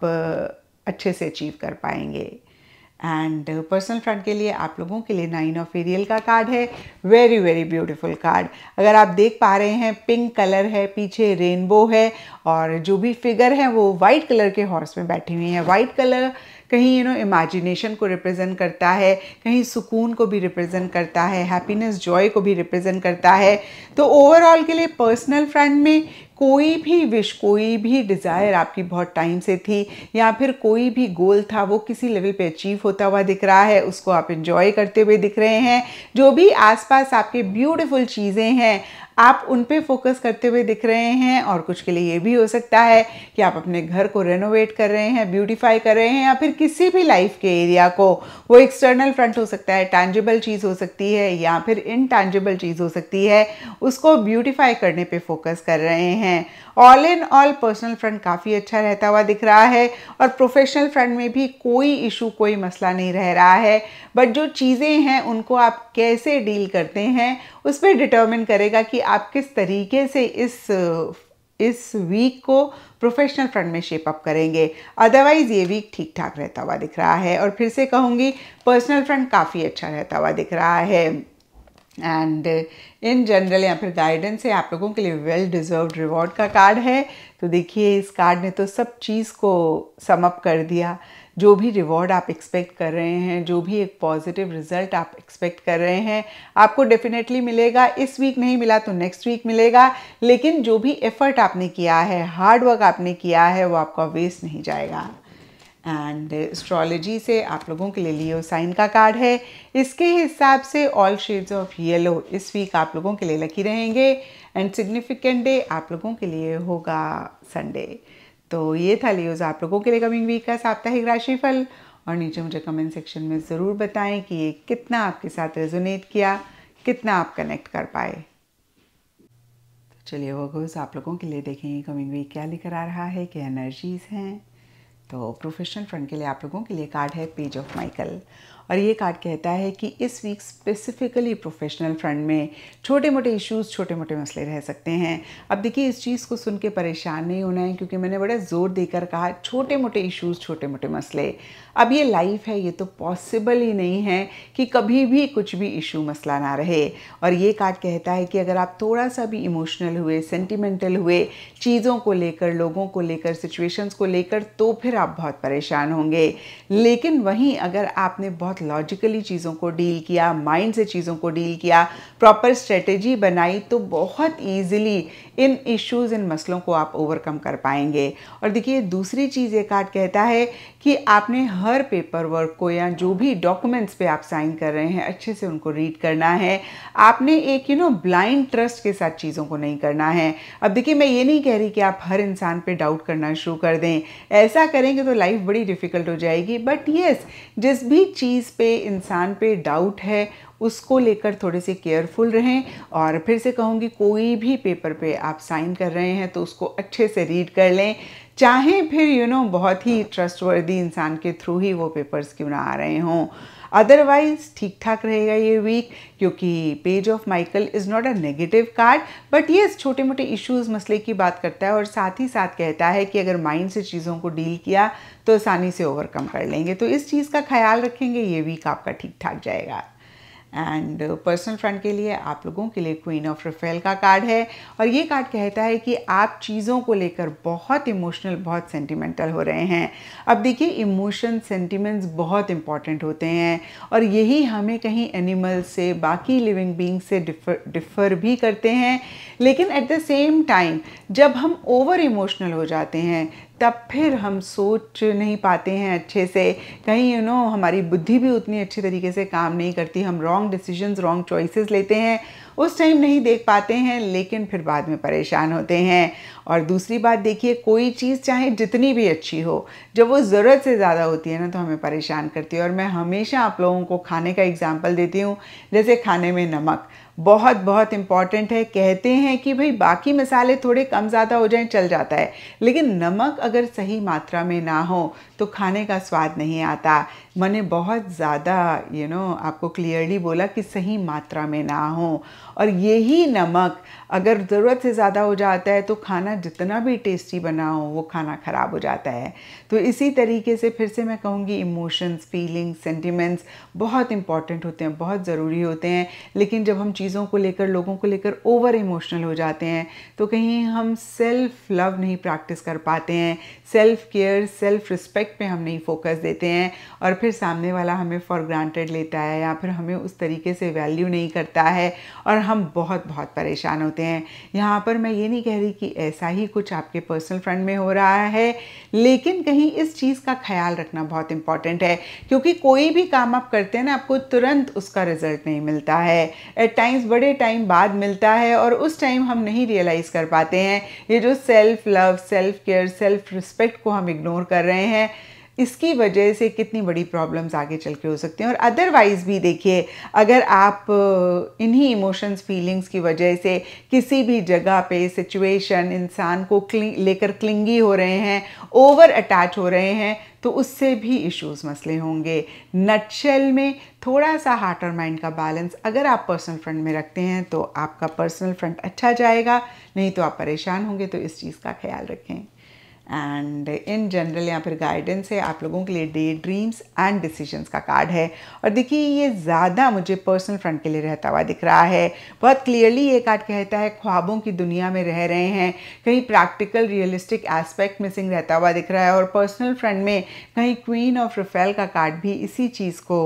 अच्छे से अचीव कर पाएंगे एंड पर्सनल फ्रेंड के लिए आप लोगों के लिए नाइन ऑफ एरियल का कार्ड है वेरी वेरी ब्यूटीफुल कार्ड अगर आप देख पा रहे हैं पिंक कलर है पीछे रेनबो है और जो भी फिगर है वो वाइट कलर के हॉर्स में बैठी हुई है वाइट कलर कहीं यू नो इमेजिनेशन को रिप्रेजेंट करता है कहीं सुकून को भी रिप्रेजेंट करता है हैप्पीनेस जॉय को भी रिप्रेजेंट करता है तो ओवरऑल के लिए पर्सनल फ्रेंड में कोई भी विश कोई भी डिज़ायर आपकी बहुत टाइम से थी या फिर कोई भी गोल था वो किसी लेवल पे अचीव होता हुआ दिख रहा है उसको आप इन्जॉय करते हुए दिख रहे हैं जो भी आसपास आपके ब्यूटीफुल चीज़ें हैं आप उन पे फोकस करते हुए दिख रहे हैं और कुछ के लिए ये भी हो सकता है कि आप अपने घर को रेनोवेट कर रहे हैं ब्यूटीफाई कर रहे हैं या फिर किसी भी लाइफ के एरिया को वो एक्सटर्नल फ्रंट हो सकता है टैंजेबल चीज़ हो सकती है या फिर टैंजेबल चीज़ हो सकती है उसको ब्यूटीफाई करने पर फोकस कर रहे हैं all in all personal front काफ़ी अच्छा रहता हुआ दिख रहा है और प्रोफेशनल फ्रंट में भी कोई इशू कोई मसला नहीं रह रहा है बट जो चीज़ें हैं उनको आप कैसे डील करते हैं उस पर डिटर्मिन करेगा कि आप किस तरीके से इस इस वीक को प्रोफेशनल फ्रंट में शेप अप करेंगे अदरवाइज़ ये वीक ठीक ठाक रहता हुआ दिख रहा है और फिर से कहूँगी पर्सनल फ्रंट काफ़ी अच्छा रहता हुआ दिख रहा है एंड इन जनरल या फिर गाइडेंस है आप लोगों के लिए वेल डिज़र्व रिवॉर्ड का कार्ड है तो देखिए इस कार्ड ने तो सब चीज़ को समअप कर दिया जो भी रिवॉर्ड आप एक्सपेक्ट कर रहे हैं जो भी एक पॉजिटिव रिजल्ट आप एक्सपेक्ट कर रहे हैं आपको डेफिनेटली मिलेगा इस वीक नहीं मिला तो नेक्स्ट वीक मिलेगा लेकिन जो भी एफर्ट आपने किया है हार्ड वर्क आपने किया है वो आपका वेस्ट नहीं जाएगा एंड एस्ट्रोलॉजी से आप लोगों के लिए लियो साइन का कार्ड है इसके हिसाब से ऑल शेड्स ऑफ येलो इस वीक आप लोगों के लिए लकी रहेंगे एंड सिग्निफिकेंट डे आप लोगों के लिए होगा संडे तो ये था लियोज आप लोगों के लिए कमिंग वीक का साप्ताहिक राशिफल और नीचे मुझे कमेंट सेक्शन में ज़रूर बताएं कि ये कितना आपके साथ रेजोनेट किया कितना आप कनेक्ट कर पाए तो चलिए वो वर्गोज आप लोगों के लिए देखेंगे कमिंग वीक क्या लेकर आ रहा है क्या एनर्जीज हैं तो प्रोफेशनल फ्रंट के लिए आप लोगों के लिए कार्ड है पेज ऑफ माइकल और ये कार्ड कहता है कि इस वीक स्पेसिफिकली प्रोफेशनल फ्रंट में छोटे मोटे इश्यूज छोटे मोटे मसले रह सकते हैं अब देखिए इस चीज़ को सुन के परेशान नहीं होना है क्योंकि मैंने बड़ा ज़ोर देकर कहा छोटे मोटे इश्यूज छोटे मोटे मसले अब ये लाइफ है ये तो पॉसिबल ही नहीं है कि कभी भी कुछ भी इशू मसला ना रहे और ये कार्ड कहता है कि अगर आप थोड़ा सा भी इमोशनल हुए सेंटिमेंटल हुए चीज़ों को लेकर लोगों को लेकर सिचुएशंस को लेकर तो फिर आप बहुत परेशान होंगे लेकिन वहीं अगर आपने बहुत लॉजिकली चीज़ों को डील किया माइंड से चीज़ों को डील किया प्रॉपर स्ट्रेटेजी बनाई तो बहुत ईजिली इन इश्यूज़ इन मसलों को आप ओवरकम कर पाएंगे और देखिए दूसरी चीज़ एक कार्ड कहता है कि आपने हर पेपर वर्क को या जो भी डॉक्यूमेंट्स पे आप साइन कर रहे हैं अच्छे से उनको रीड करना है आपने एक यू नो ब्लाइंड ट्रस्ट के साथ चीज़ों को नहीं करना है अब देखिए मैं ये नहीं कह रही कि आप हर इंसान पर डाउट करना शुरू कर दें ऐसा करेंगे तो लाइफ बड़ी डिफ़िकल्ट हो जाएगी बट येस जिस भी चीज़ पर इंसान पर डाउट है उसको लेकर थोड़े से केयरफुल रहें और फिर से कहूँगी कोई भी पेपर पे आप साइन कर रहे हैं तो उसको अच्छे से रीड कर लें चाहे फिर यू you नो know, बहुत ही ट्रस्टवर्दी इंसान के थ्रू ही वो पेपर्स क्यों ना आ रहे हों अदरवाइज ठीक ठाक रहेगा ये वीक क्योंकि page of Michael is not a negative card but ये छोटे मोटे इश्यूज मसले की बात करता है और साथ ही साथ कहता है कि अगर माइंड से चीज़ों को डील किया तो आसानी से ओवरकम कर लेंगे तो इस चीज़ का ख्याल रखेंगे ये वीक आपका ठीक ठाक जाएगा एंड पर्सनल फ्रंट के लिए आप लोगों के लिए क्वीन ऑफ रफेल का कार्ड है और ये कार्ड कहता है कि आप चीज़ों को लेकर बहुत इमोशनल बहुत सेंटिमेंटल हो रहे हैं अब देखिए इमोशन सेंटिमेंट्स बहुत इंपॉर्टेंट होते हैं और यही हमें कहीं एनिमल से बाकी लिविंग बींग से डिफर डिफर भी करते हैं लेकिन एट द सेम टाइम जब हम ओवर इमोशनल हो जाते हैं तब फिर हम सोच नहीं पाते हैं अच्छे से कहीं यू you नो know, हमारी बुद्धि भी उतनी अच्छे तरीके से काम नहीं करती हम रॉन्ग डिसीजंस रॉन्ग चॉइसेस लेते हैं उस टाइम नहीं देख पाते हैं लेकिन फिर बाद में परेशान होते हैं और दूसरी बात देखिए कोई चीज़ चाहे जितनी भी अच्छी हो जब वो ज़रूरत से ज़्यादा होती है ना तो हमें परेशान करती है और मैं हमेशा आप लोगों को खाने का एग्ज़ाम्पल देती हूँ जैसे खाने में नमक बहुत बहुत इम्पॉर्टेंट है कहते हैं कि भाई बाकी मसाले थोड़े कम ज़्यादा हो जाएं चल जाता है लेकिन नमक अगर सही मात्रा में ना हो तो खाने का स्वाद नहीं आता मैंने बहुत ज़्यादा यू नो आपको क्लियरली बोला कि सही मात्रा में ना हो और यही नमक अगर ज़रूरत से ज़्यादा हो जाता है तो खाना जितना भी टेस्टी बना हो वो खाना ख़राब हो जाता है तो इसी तरीके से फिर से मैं कहूँगी इमोशंस फीलिंग्स सेंटिमेंट्स बहुत इंपॉर्टेंट होते हैं बहुत ज़रूरी होते हैं लेकिन जब हम चीज़ों को लेकर लोगों को लेकर ओवर इमोशनल हो जाते हैं तो कहीं हम सेल्फ लव नहीं प्रैक्टिस कर पाते हैं सेल्फ केयर सेल्फ रिस्पेक्ट पे हम नहीं फोकस देते हैं और फिर सामने वाला हमें फॉर ग्रांटेड लेता है या फिर हमें उस तरीके से वैल्यू नहीं करता है और हम बहुत बहुत परेशान होते हैं यहाँ पर मैं ये नहीं कह रही कि ऐसा ही कुछ आपके पर्सनल फ्रेंड में हो रहा है लेकिन कहीं इस चीज़ का ख्याल रखना बहुत इंपॉर्टेंट है क्योंकि कोई भी काम आप करते हैं ना आपको तुरंत उसका रिजल्ट नहीं मिलता है एट टाइम टाइम्स बड़े टाइम बाद मिलता है और उस टाइम हम नहीं रियलाइज़ कर पाते हैं ये जो self love self care self respect को हम इग्नोर कर रहे हैं इसकी वजह से कितनी बड़ी प्रॉब्लम्स आगे चल के हो सकती हैं और अदरवाइज़ भी देखिए अगर आप इन्हीं इमोशंस फीलिंग्स की वजह से किसी भी जगह पे सिचुएशन इंसान को लेकर क्लिंगी हो रहे हैं ओवर अटैच हो रहे हैं तो उससे भी इश्यूज मसले होंगे नटशेल में थोड़ा सा हार्ट और माइंड का बैलेंस अगर आप पर्सनल फ्रंट में रखते हैं तो आपका पर्सनल फ्रंट अच्छा जाएगा नहीं तो आप परेशान होंगे तो इस चीज़ का ख्याल रखें एंड इन जनरल या फिर गाइडेंस है आप लोगों के लिए डे ड्रीम्स एंड डिसीजंस का कार्ड है और देखिए ये ज़्यादा मुझे पर्सनल फ्रंट के लिए रहता हुआ दिख रहा है बहुत क्लियरली ये कार्ड कहता है ख्वाबों की दुनिया में रह रहे हैं कहीं प्रैक्टिकल रियलिस्टिक एस्पेक्ट मिसिंग रहता हुआ दिख रहा है और पर्सनल फ्रंट में कहीं क्वीन ऑफ रिफेल का कार्ड भी इसी चीज़ को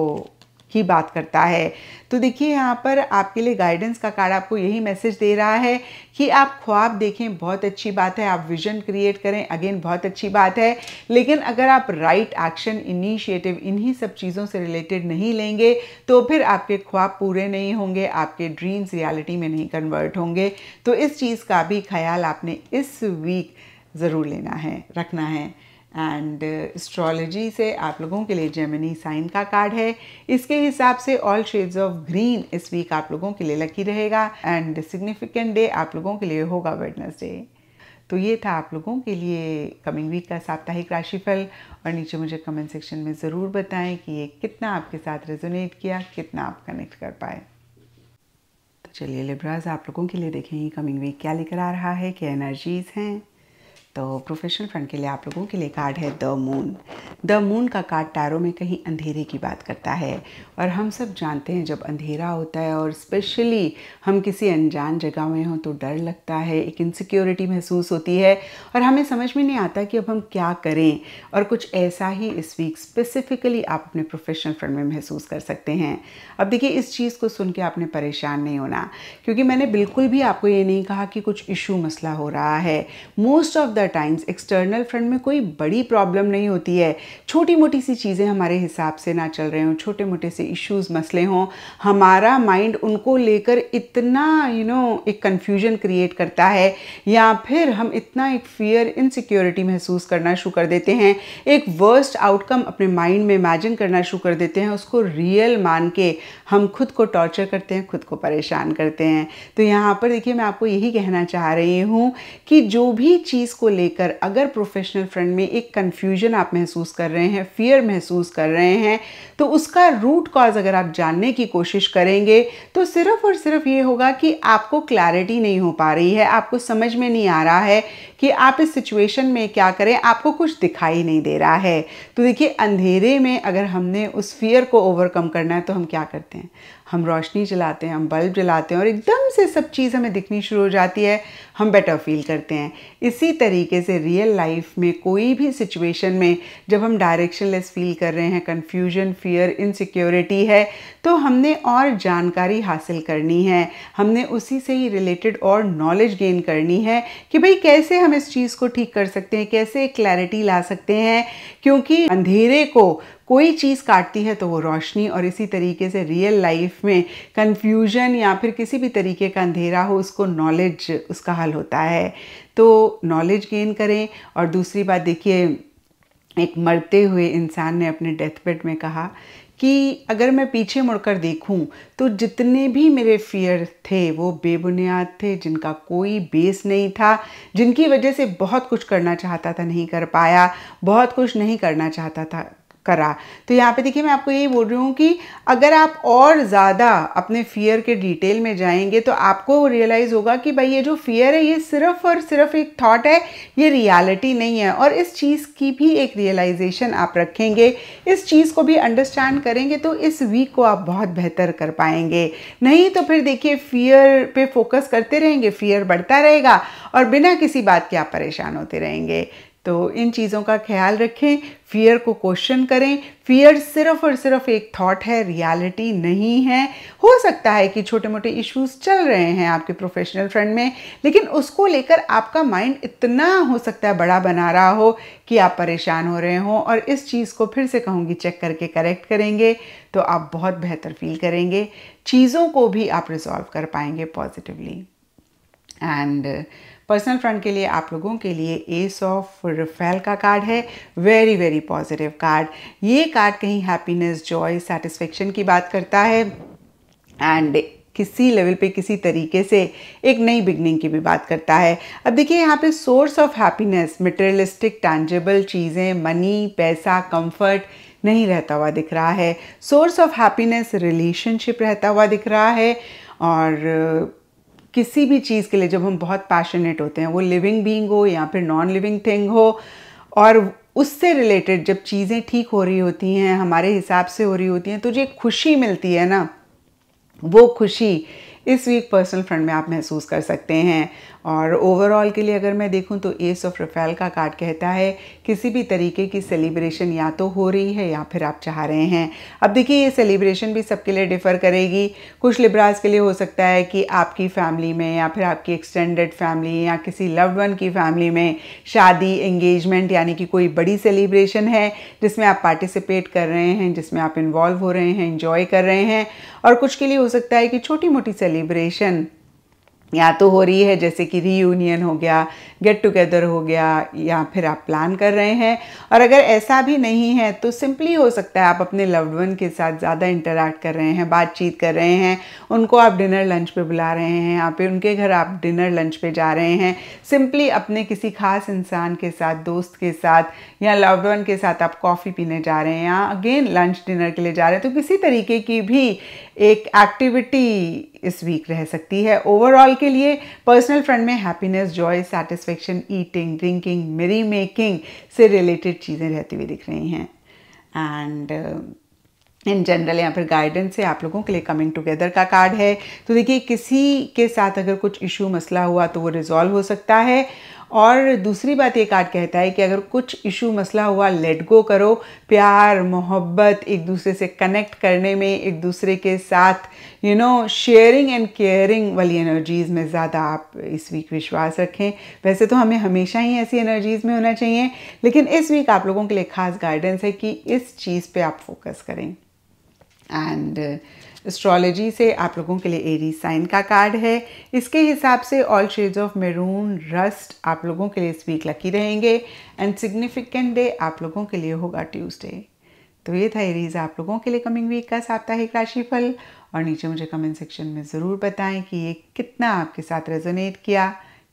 की बात करता है तो देखिए यहाँ पर आपके लिए गाइडेंस का कार्ड आपको यही मैसेज दे रहा है कि आप ख्वाब देखें बहुत अच्छी बात है आप विजन क्रिएट करें अगेन बहुत अच्छी बात है लेकिन अगर आप राइट एक्शन इनिशिएटिव इन्हीं सब चीज़ों से रिलेटेड नहीं लेंगे तो फिर आपके ख्वाब पूरे नहीं होंगे आपके ड्रीम्स रियलिटी में नहीं कन्वर्ट होंगे तो इस चीज़ का भी ख्याल आपने इस वीक ज़रूर लेना है रखना है एंड एस्ट्रोलॉजी uh, से आप लोगों के लिए जेमिनी साइन का कार्ड है इसके हिसाब से ऑल शेड्स ऑफ ग्रीन इस वीक आप लोगों के लिए लकी रहेगा एंड सिग्निफिकेंट डे आप लोगों के लिए होगा वेडनेसडे तो ये था आप लोगों के लिए कमिंग वीक का साप्ताहिक राशिफल और नीचे मुझे कमेंट सेक्शन में ज़रूर बताएं कि ये कितना आपके साथ रेजोनेट किया कितना आप कनेक्ट कर पाए तो चलिए लिब्राज आप लोगों के लिए देखें कमिंग वीक क्या लेकर आ रहा है क्या एनर्जीज़ हैं तो प्रोफेशनल फ्रंट के लिए आप लोगों के लिए कार्ड है द मून द मून का कार्ड टैरो में कहीं अंधेरे की बात करता है और हम सब जानते हैं जब अंधेरा होता है और स्पेशली हम किसी अनजान जगह में हों तो डर लगता है एक इनसिक्योरिटी महसूस होती है और हमें समझ में नहीं आता कि अब हम क्या करें और कुछ ऐसा ही इस वीक स्पेसिफिकली आप अपने प्रोफेशनल फ्रंट में महसूस कर सकते हैं अब देखिए इस चीज़ को सुन के आपने परेशान नहीं होना क्योंकि मैंने बिल्कुल भी आपको ये नहीं कहा कि कुछ इशू मसला हो रहा है मोस्ट ऑफ द ज़्यादातर टाइम्स एक्सटर्नल फ्रंट में कोई बड़ी प्रॉब्लम नहीं होती है छोटी मोटी सी चीज़ें हमारे हिसाब से ना चल रहे हों छोटे मोटे से इश्यूज मसले हों हमारा माइंड उनको लेकर इतना यू you नो know, एक कन्फ्यूजन क्रिएट करता है या फिर हम इतना एक फियर इनसिक्योरिटी महसूस करना शुरू कर देते हैं एक वर्स्ट आउटकम अपने माइंड में इमेजिन करना शुरू कर देते हैं उसको रियल मान के हम खुद को टॉर्चर करते हैं खुद को परेशान करते हैं तो यहाँ पर देखिए मैं आपको यही कहना चाह रही हूँ कि जो भी चीज़ को लेकर अगर प्रोफेशनल फ्रंट में एक कन्फ्यूजन आप महसूस कर रहे हैं फियर महसूस कर रहे हैं तो उसका रूट कॉज अगर आप जानने की कोशिश करेंगे तो सिर्फ और सिर्फ ये होगा कि आपको क्लैरिटी नहीं हो पा रही है आपको समझ में नहीं आ रहा है कि आप इस सिचुएशन में क्या करें आपको कुछ दिखाई नहीं दे रहा है तो देखिए अंधेरे में अगर हमने उस फियर को ओवरकम करना है तो हम क्या करते हैं हम रोशनी जलाते हैं हम बल्ब जलाते हैं और एकदम से सब चीज़ हमें दिखनी शुरू हो जाती है हम बेटर फील करते हैं इसी तरीके से रियल लाइफ में कोई भी सिचुएशन में जब हम डायरेक्शनलेस फील कर रहे हैं कन्फ्यूजन फियर इनसिक्योरिटी है तो हमने और जानकारी हासिल करनी है हमने उसी से ही रिलेटेड और नॉलेज गेन करनी है कि भाई कैसे हम इस चीज़ को ठीक कर सकते हैं कैसे क्लैरिटी ला सकते हैं क्योंकि अंधेरे को कोई चीज़ काटती है तो वो रोशनी और इसी तरीके से रियल लाइफ में कन्फ्यूजन या फिर किसी भी तरीके का अंधेरा हो उसको नॉलेज उसका हल होता है तो नॉलेज गेन करें और दूसरी बात देखिए एक मरते हुए इंसान ने अपने डेथ बेड में कहा कि अगर मैं पीछे मुड़कर देखूं तो जितने भी मेरे फियर थे वो बेबुनियाद थे जिनका कोई बेस नहीं था जिनकी वजह से बहुत कुछ करना चाहता था नहीं कर पाया बहुत कुछ नहीं करना चाहता था करा तो यहाँ पे देखिए मैं आपको यही बोल रही हूँ कि अगर आप और ज़्यादा अपने फियर के डिटेल में जाएंगे तो आपको रियलाइज़ होगा कि भाई ये जो फियर है ये सिर्फ और सिर्फ एक थॉट है ये रियलिटी नहीं है और इस चीज़ की भी एक रियलाइजेशन आप रखेंगे इस चीज़ को भी अंडरस्टैंड करेंगे तो इस वीक को आप बहुत बेहतर कर पाएंगे नहीं तो फिर देखिए फियर पे फोकस करते रहेंगे फियर बढ़ता रहेगा और बिना किसी बात के आप परेशान होते रहेंगे तो इन चीज़ों का ख्याल रखें फियर को क्वेश्चन करें फियर सिर्फ और सिर्फ एक थॉट है रियलिटी नहीं है हो सकता है कि छोटे मोटे इश्यूज चल रहे हैं आपके प्रोफेशनल फ्रेंड में लेकिन उसको लेकर आपका माइंड इतना हो सकता है बड़ा बना रहा हो कि आप परेशान हो रहे हों और इस चीज़ को फिर से कहूँगी चेक करके करेक्ट करेंगे तो आप बहुत बेहतर फील करेंगे चीज़ों को भी आप रिजॉल्व कर पाएंगे पॉजिटिवली एंड पर्सनल फ्रंट के लिए आप लोगों के लिए एस ऑफ रफेल का कार्ड है वेरी वेरी पॉजिटिव कार्ड ये कार्ड कहीं हैप्पीनेस जॉय सेटिस्फेक्शन की बात करता है एंड किसी लेवल पे किसी तरीके से एक नई बिगनिंग की भी बात करता है अब देखिए यहाँ पे source of happiness materialistic tangible चीज़ें मनी पैसा कंफर्ट नहीं रहता हुआ दिख रहा है सोर्स ऑफ हैप्पीनेस रिलेशनशिप रहता हुआ दिख रहा है और किसी भी चीज़ के लिए जब हम बहुत पैशनेट होते हैं वो लिविंग बींग हो या फिर नॉन लिविंग थिंग हो और उससे रिलेटेड जब चीज़ें ठीक हो रही होती हैं हमारे हिसाब से हो रही होती हैं तो जो खुशी मिलती है ना वो खुशी इस वीक पर्सनल फ्रेंड में आप महसूस कर सकते हैं और ओवरऑल के लिए अगर मैं देखूं तो एस ऑफ रफेल का कार्ड कहता है किसी भी तरीके की सेलिब्रेशन या तो हो रही है या फिर आप चाह रहे हैं अब देखिए ये सेलिब्रेशन भी सबके लिए डिफ़र करेगी कुछ लिब्रास के लिए हो सकता है कि आपकी फैमिली में या फिर आपकी एक्सटेंडेड फैमिली या किसी लव्ड वन की फैमिली में शादी एंगेजमेंट यानी कि कोई बड़ी सेलिब्रेशन है जिसमें आप पार्टिसिपेट कर रहे हैं जिसमें आप इन्वॉल्व हो रहे हैं इन्जॉय कर रहे हैं और कुछ के लिए हो सकता है कि छोटी मोटी सेलिब्रेशन या तो हो रही है जैसे कि रीयूनियन हो गया गेट टुगेदर हो गया या फिर आप प्लान कर रहे हैं और अगर ऐसा भी नहीं है तो सिंपली हो सकता है आप अपने लव्ड वन के साथ ज़्यादा इंटरेक्ट कर रहे हैं बातचीत कर रहे हैं उनको आप डिनर लंच पे बुला रहे हैं या फिर उनके घर आप डिनर लंच पे जा रहे हैं सिंपली अपने किसी खास इंसान के साथ दोस्त के साथ या लव्ड वन के साथ आप कॉफ़ी पीने जा रहे हैं या अगेन लंच डिनर के लिए जा रहे हैं तो किसी तरीके की भी एक एक्टिविटी इस वीक रह सकती है ओवरऑल के लिए पर्सनल फ्रंट में happiness joy satisfaction eating drinking merrymaking से रिलेटेड चीज़ें रहती हुई दिख रही हैं एंड इन जनरल या फिर गाइडेंस से आप लोगों के लिए कमिंग टुगेदर का कार्ड है तो देखिए किसी के साथ अगर कुछ इशू मसला हुआ तो वो रिजॉल्व हो सकता है और दूसरी बात ये कार्ड कहता है कि अगर कुछ इशू मसला हुआ लेट गो करो प्यार मोहब्बत एक दूसरे से कनेक्ट करने में एक दूसरे के साथ you know sharing and caring वाली एनर्जीज़ में ज़्यादा आप इस वीक विश्वास रखें वैसे तो हमें हमेशा ही ऐसी एनर्जीज़ में होना चाहिए लेकिन इस वीक आप लोगों के लिए ख़ास गाइडेंस है कि इस चीज़ पे आप फोकस करें एंड एस्ट्रोलॉजी uh, से आप लोगों के लिए एरी साइन का कार्ड है इसके हिसाब से all shades of maroon rust आप लोगों के लिए इस वीक लकी रहेंगे एंड सिग्निफिकेंट डे आप लोगों के लिए होगा ट्यूसडे तो ये था एरीज आप लोगों के लिए कमिंग वीक का साप्ताहिक राशिफल और नीचे मुझे कमेंट सेक्शन में ज़रूर बताएं कि ये कितना आपके साथ रेजोनेट किया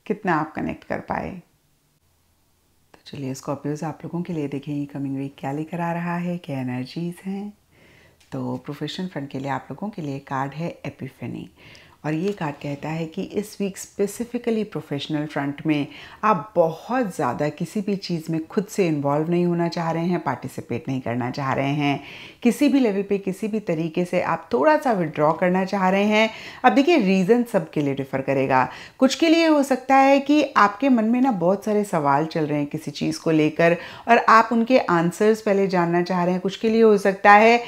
कितना आप कनेक्ट कर पाए तो चलिए स्कॉर्पियोज आप लोगों के लिए देखेंगे कमिंग वीक क्या लेकर आ रहा है क्या एनर्जीज़ हैं तो प्रोफेशनल फ्रंट के लिए आप लोगों के लिए कार्ड है एपिफेनी और ये कार्ड कहता है कि इस वीक स्पेसिफिकली प्रोफेशनल फ्रंट में आप बहुत ज़्यादा किसी भी चीज़ में खुद से इन्वॉल्व नहीं होना चाह रहे हैं पार्टिसिपेट नहीं करना चाह रहे हैं किसी भी लेवल पे किसी भी तरीके से आप थोड़ा सा विड्रॉ करना चाह रहे हैं अब देखिए रीज़न सबके लिए डिफ़र करेगा कुछ के लिए हो सकता है कि आपके मन में ना बहुत सारे सवाल चल रहे हैं किसी चीज़ को लेकर और आप उनके आंसर्स पहले जानना चाह रहे हैं कुछ के लिए हो सकता है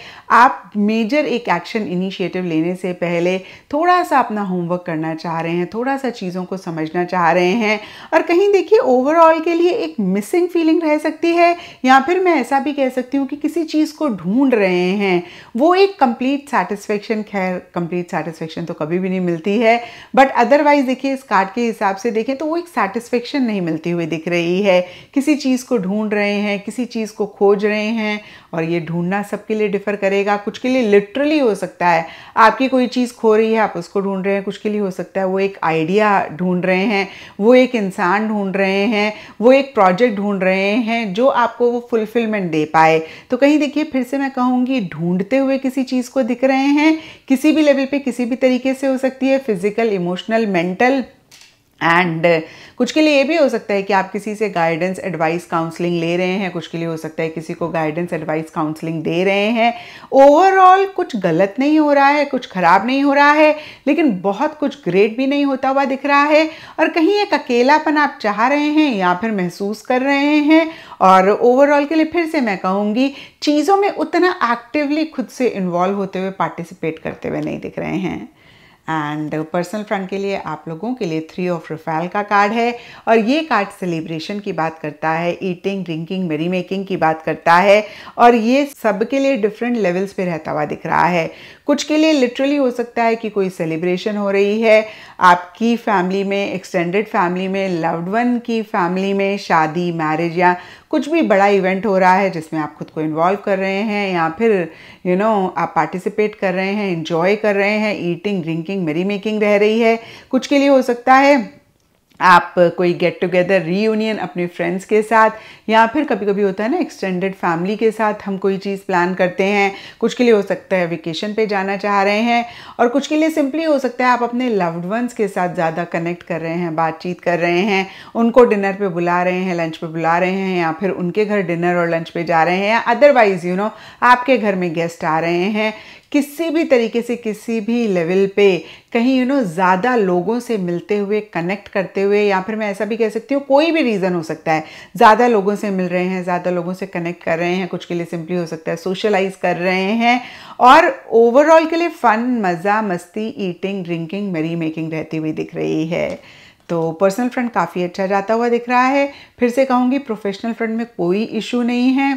आप मेजर एक एक्शन इनिशिएटिव लेने से पहले थोड़ा सा अपना होमवर्क करना चाह रहे हैं थोड़ा सा चीज़ों को समझना चाह रहे हैं और कहीं देखिए ओवरऑल के लिए एक मिसिंग फीलिंग रह सकती है या फिर मैं ऐसा भी कह सकती हूँ कि किसी चीज़ को ढूंढ रहे हैं वो एक कंप्लीट सेटिस्फेक्शन खैर कंप्लीट सेटिस्फेक्शन तो कभी भी नहीं मिलती है बट अदरवाइज देखिए इस कार्ड के हिसाब से देखें तो वो एक सेटिस्फेक्शन नहीं मिलती हुई दिख रही है किसी चीज़ को ढूंढ रहे हैं किसी चीज़ को खोज रहे हैं और ये ढूंढना सबके लिए डिफ़र करेगा कुछ के लिए लिटरली हो सकता है आपकी कोई चीज़ खो रही है आप उसको ढूंढ रहे हैं कुछ के लिए हो सकता है वो एक आइडिया ढूंढ रहे हैं वो एक इंसान ढूंढ रहे हैं वो एक प्रोजेक्ट ढूंढ रहे हैं जो आपको वो फुलफिलमेंट दे पाए तो कहीं देखिए फिर से मैं कहूँगी ढूंढते हुए किसी चीज़ को दिख रहे हैं किसी भी लेवल पर किसी भी तरीके से हो सकती है physical emotional mental and uh, कुछ के लिए ये भी हो सकता है कि आप किसी से गाइडेंस एडवाइस काउंसलिंग ले रहे हैं कुछ के लिए हो सकता है किसी को गाइडेंस एडवाइस काउंसलिंग दे रहे हैं ओवरऑल कुछ गलत नहीं हो रहा है कुछ ख़राब नहीं हो रहा है लेकिन बहुत कुछ ग्रेट भी नहीं होता हुआ दिख रहा है और कहीं एक अकेलापन आप चाह रहे हैं या फिर महसूस कर रहे हैं और ओवरऑल के लिए फिर से मैं कहूँगी चीज़ों में उतना एक्टिवली खुद से इन्वॉल्व होते हुए पार्टिसिपेट करते हुए नहीं दिख रहे हैं एंड पर्सनल फ्रेंड के लिए आप लोगों के लिए थ्री ऑफ रिफाइल का कार्ड है और ये कार्ड सेलिब्रेशन की बात करता है ईटिंग ड्रिंकिंग मेरी मेकिंग की बात करता है और ये सबके लिए डिफरेंट लेवल्स पे रहता हुआ दिख रहा है कुछ के लिए लिटरली हो सकता है कि कोई सेलिब्रेशन हो रही है आपकी फैमिली में एक्सटेंडेड फैमिली में लव्ड वन की फैमिली में शादी मैरिज या कुछ भी बड़ा इवेंट हो रहा है जिसमें आप खुद को इन्वॉल्व कर रहे हैं या फिर यू you नो know, आप पार्टिसिपेट कर रहे हैं इन्जॉय कर रहे हैं ईटिंग ड्रिंकिंग मेरी मेकिंग रह रही है कुछ के लिए हो सकता है आप कोई गेट टुगेदर रीयूनियन अपने फ्रेंड्स के साथ या फिर कभी कभी होता है ना एक्सटेंडेड फैमिली के साथ हम कोई चीज़ प्लान करते हैं कुछ के लिए हो सकता है वेकेशन पे जाना चाह रहे हैं और कुछ के लिए सिंपली हो सकता है आप अपने लव्ड वंस के साथ ज़्यादा कनेक्ट कर रहे हैं बातचीत कर रहे हैं उनको डिनर पर बुला रहे हैं लंच पर बुला रहे हैं या फिर उनके घर डिनर और लंच पर जा रहे हैं या अदरवाइज़ यू नो आपके घर में गेस्ट आ रहे हैं किसी भी तरीके से किसी भी लेवल पे कहीं यू नो ज़्यादा लोगों से मिलते हुए कनेक्ट करते हुए या फिर मैं ऐसा भी कह सकती हूँ कोई भी रीज़न हो सकता है ज़्यादा लोगों से मिल रहे हैं ज़्यादा लोगों से कनेक्ट कर रहे हैं कुछ के लिए सिंपली हो सकता है सोशलाइज कर रहे हैं और ओवरऑल के लिए फ़न मज़ा मस्ती ईटिंग ड्रिंकिंग मेरी मेकिंग रहती हुई दिख रही है तो पर्सनल फ्रेंड काफ़ी अच्छा जाता हुआ दिख रहा है फिर से कहूँगी प्रोफेशनल फ्रेंड में कोई इशू नहीं है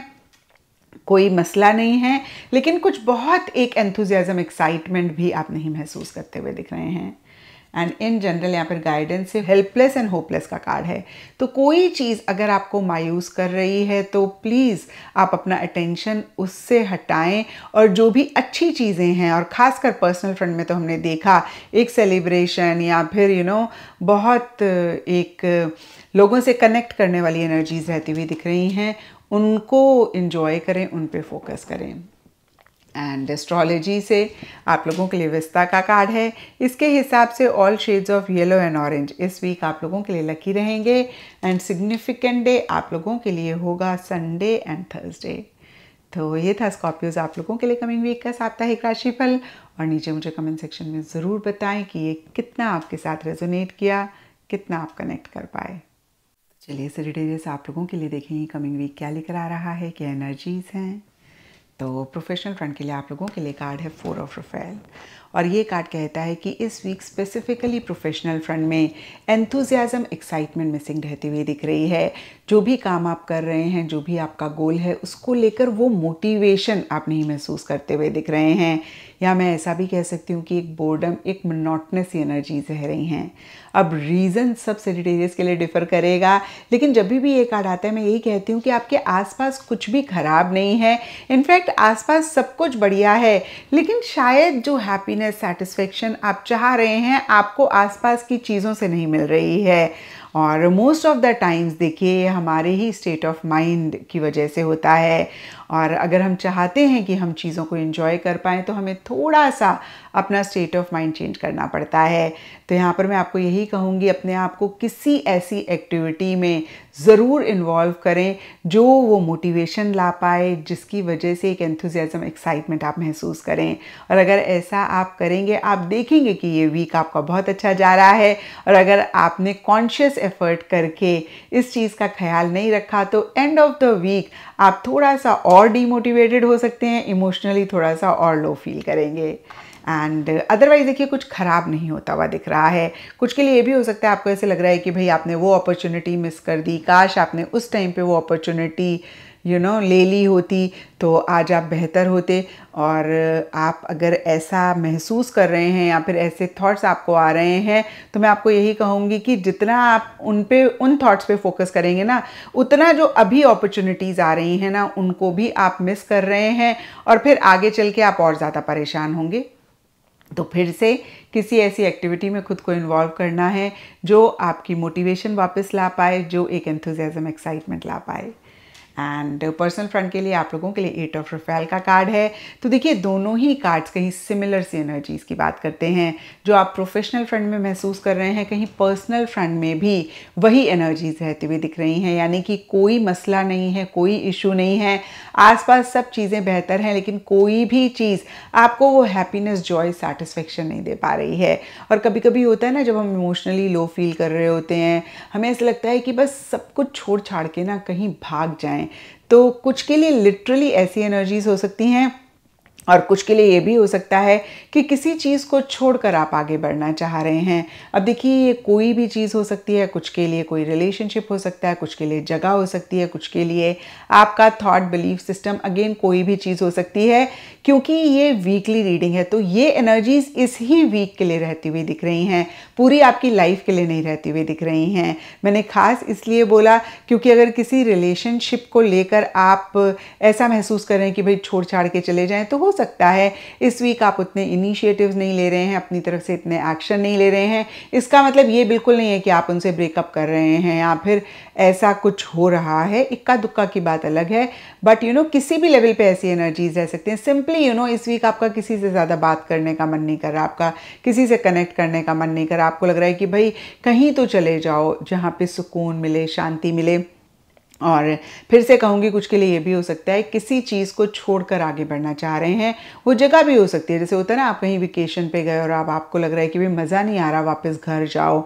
कोई मसला नहीं है लेकिन कुछ बहुत एक एंथुजियाज़म एक्साइटमेंट भी आप नहीं महसूस करते हुए दिख रहे हैं एंड इन जनरल यहाँ पर गाइडेंस से हेल्पलेस एंड होपलेस का कार्ड है तो कोई चीज़ अगर आपको मायूस कर रही है तो प्लीज़ आप अपना अटेंशन उससे हटाएं और जो भी अच्छी चीज़ें हैं और ख़ासकर पर्सनल फ्रेंड में तो हमने देखा एक सेलिब्रेशन या फिर यू you नो know, बहुत एक लोगों से कनेक्ट करने वाली एनर्जीज़ रहती हुई दिख रही हैं उनको इन्जॉय करें उन पर फोकस करें एंड एस्ट्रोलॉजी से आप लोगों के लिए विस्ता का कार्ड है इसके हिसाब से all shades of yellow and orange इस वीक आप लोगों के लिए लकी रहेंगे एंड सिग्निफिकेंट डे आप लोगों के लिए होगा संडे एंड थर्सडे तो ये था स्कॉर्पियोज आप लोगों के लिए कमिंग वीक का साप्ताहिक राशिफल और नीचे मुझे कमेंट सेक्शन में ज़रूर बताएं कि ये कितना आपके साथ रेजोनेट किया कितना आप कनेक्ट कर पाए चलिए सरिटेरियस आप लोगों के लिए देखेंगे कमिंग वीक क्या लेकर आ रहा है क्या एनर्जीज़ हैं तो प्रोफेशनल फ्रंट के लिए आप लोगों के लिए कार्ड है फोर ऑफ रफेल और ये कार्ड कहता है कि इस वीक स्पेसिफिकली प्रोफेशनल फ्रंट में एंथुजियाज़म एक्साइटमेंट मिसिंग रहती हुई दिख रही है जो भी काम आप कर रहे हैं जो भी आपका गोल है उसको लेकर वो मोटिवेशन आप नहीं महसूस करते हुए दिख रहे हैं या मैं ऐसा भी कह सकती हूँ कि एक बोर्डम एक मनोटनेस एनर्जीज रह रही हैं अब रीज़न सब सेजिटेरियस के लिए डिफ़र करेगा लेकिन जब भी भी ये कार्ड आता है मैं यही कहती हूँ कि आपके आसपास कुछ भी ख़राब नहीं है इनफैक्ट आसपास सब कुछ बढ़िया है लेकिन शायद जो हैप्पीनेस सेटिस्फेक्शन आप चाह रहे हैं आपको आसपास की चीज़ों से नहीं मिल रही है और मोस्ट ऑफ़ द टाइम्स देखिए हमारे ही स्टेट ऑफ माइंड की वजह से होता है और अगर हम चाहते हैं कि हम चीज़ों को इन्जॉय कर पाएँ तो हमें थोड़ा सा अपना स्टेट ऑफ माइंड चेंज करना पड़ता है तो यहाँ पर मैं आपको यही कहूँगी अपने आप को किसी ऐसी एक्टिविटी में ज़रूर इन्वॉल्व करें जो वो मोटिवेशन ला पाए जिसकी वजह से एक एंथुजियाज़म एक्साइटमेंट आप महसूस करें और अगर ऐसा आप करेंगे आप देखेंगे कि ये वीक आपका बहुत अच्छा जा रहा है और अगर आपने कॉन्शियस एफर्ट करके इस चीज़ का ख्याल नहीं रखा तो एंड ऑफ द वीक आप थोड़ा सा और डिमोटिवेटेड हो सकते हैं इमोशनली थोड़ा सा और लो फील करेंगे एंड अदरवाइज़ uh, देखिए कुछ ख़राब नहीं होता हुआ दिख रहा है कुछ के लिए ये भी हो सकता है आपको ऐसे लग रहा है कि भाई आपने वो अपॉर्चुनिटी मिस कर दी काश आपने उस टाइम पे वो अपॉर्चुनिटी यू नो ले ली होती तो आज आप बेहतर होते और uh, आप अगर ऐसा महसूस कर रहे हैं या फिर ऐसे थॉट्स आपको आ रहे हैं तो मैं आपको यही कहूँगी कि जितना आप उन पे उन थॉट्स पे फोकस करेंगे ना उतना जो अभी अपॉर्चुनिटीज़ आ रही हैं ना उनको भी आप मिस कर रहे हैं और फिर आगे चल के आप और ज़्यादा परेशान होंगे तो फिर से किसी ऐसी एक्टिविटी में खुद को इन्वॉल्व करना है जो आपकी मोटिवेशन वापस ला पाए जो एक एंथुजियाज़म एक्साइटमेंट ला पाए एंड पर्सनल फ्रंट के लिए आप लोगों के लिए एट ऑफ रफेल का कार्ड है तो देखिए दोनों ही कार्ड्स कहीं सिमिलर सी एनर्जीज़ की बात करते हैं जो आप प्रोफेशनल फ्रंट में महसूस कर रहे हैं कहीं पर्सनल फ्रंट में भी वही एनर्जीज़ रहती हुई दिख रही हैं यानी कि कोई मसला नहीं है कोई इशू नहीं है आसपास सब चीज़ें बेहतर हैं लेकिन कोई भी चीज़ आपको वो हैप्पीनेस जॉय सेटिस्फेक्शन नहीं दे पा रही है और कभी कभी होता है ना जब हम इमोशनली लो फील कर रहे होते हैं हमें ऐसा लगता है कि बस सब कुछ छोड़ छाड़ के ना कहीं भाग जाएँ तो कुछ के लिए लिटरली ऐसी एनर्जीज हो सकती हैं और कुछ के लिए ये भी हो सकता है कि किसी चीज़ को छोड़कर आप आगे बढ़ना चाह रहे हैं अब देखिए ये कोई भी चीज़ हो सकती है कुछ के लिए कोई रिलेशनशिप हो सकता है कुछ के लिए जगह हो सकती है कुछ के लिए आपका थॉट बिलीफ सिस्टम अगेन कोई भी चीज़ हो सकती है क्योंकि ये वीकली रीडिंग है तो ये एनर्जीज इस ही वीक के लिए रहती हुई दिख रही हैं पूरी आपकी लाइफ के लिए नहीं रहती हुई दिख रही हैं मैंने खास इसलिए बोला क्योंकि अगर किसी रिलेशनशिप को लेकर आप ऐसा महसूस कर रहे हैं कि भाई छोड़ छाड़ के चले जाएँ तो हो सकता है इस वीक आप उतने इनिशिएटिव्स नहीं ले रहे हैं अपनी तरफ से इतने एक्शन नहीं ले रहे हैं इसका मतलब ये बिल्कुल नहीं है कि आप उनसे ब्रेकअप कर रहे हैं या फिर ऐसा कुछ हो रहा है इक्का दुक्का की बात अलग है बट यू नो किसी भी लेवल पे ऐसी एनर्जीज रह सकती हैं सिंपली यू नो इस वीक आपका किसी से ज़्यादा बात करने का मन नहीं कर रहा आपका किसी से कनेक्ट करने का मन नहीं कर रहा आपको लग रहा है कि भाई कहीं तो चले जाओ जहाँ पे सुकून मिले शांति मिले और फिर से कहूँगी कुछ के लिए ये भी हो सकता है किसी चीज़ को छोड़कर आगे बढ़ना चाह रहे हैं वो जगह भी हो सकती है जैसे होता है ना आप कहीं वेकेशन पे गए और आप आपको लग रहा है कि भाई मज़ा नहीं आ रहा वापस घर जाओ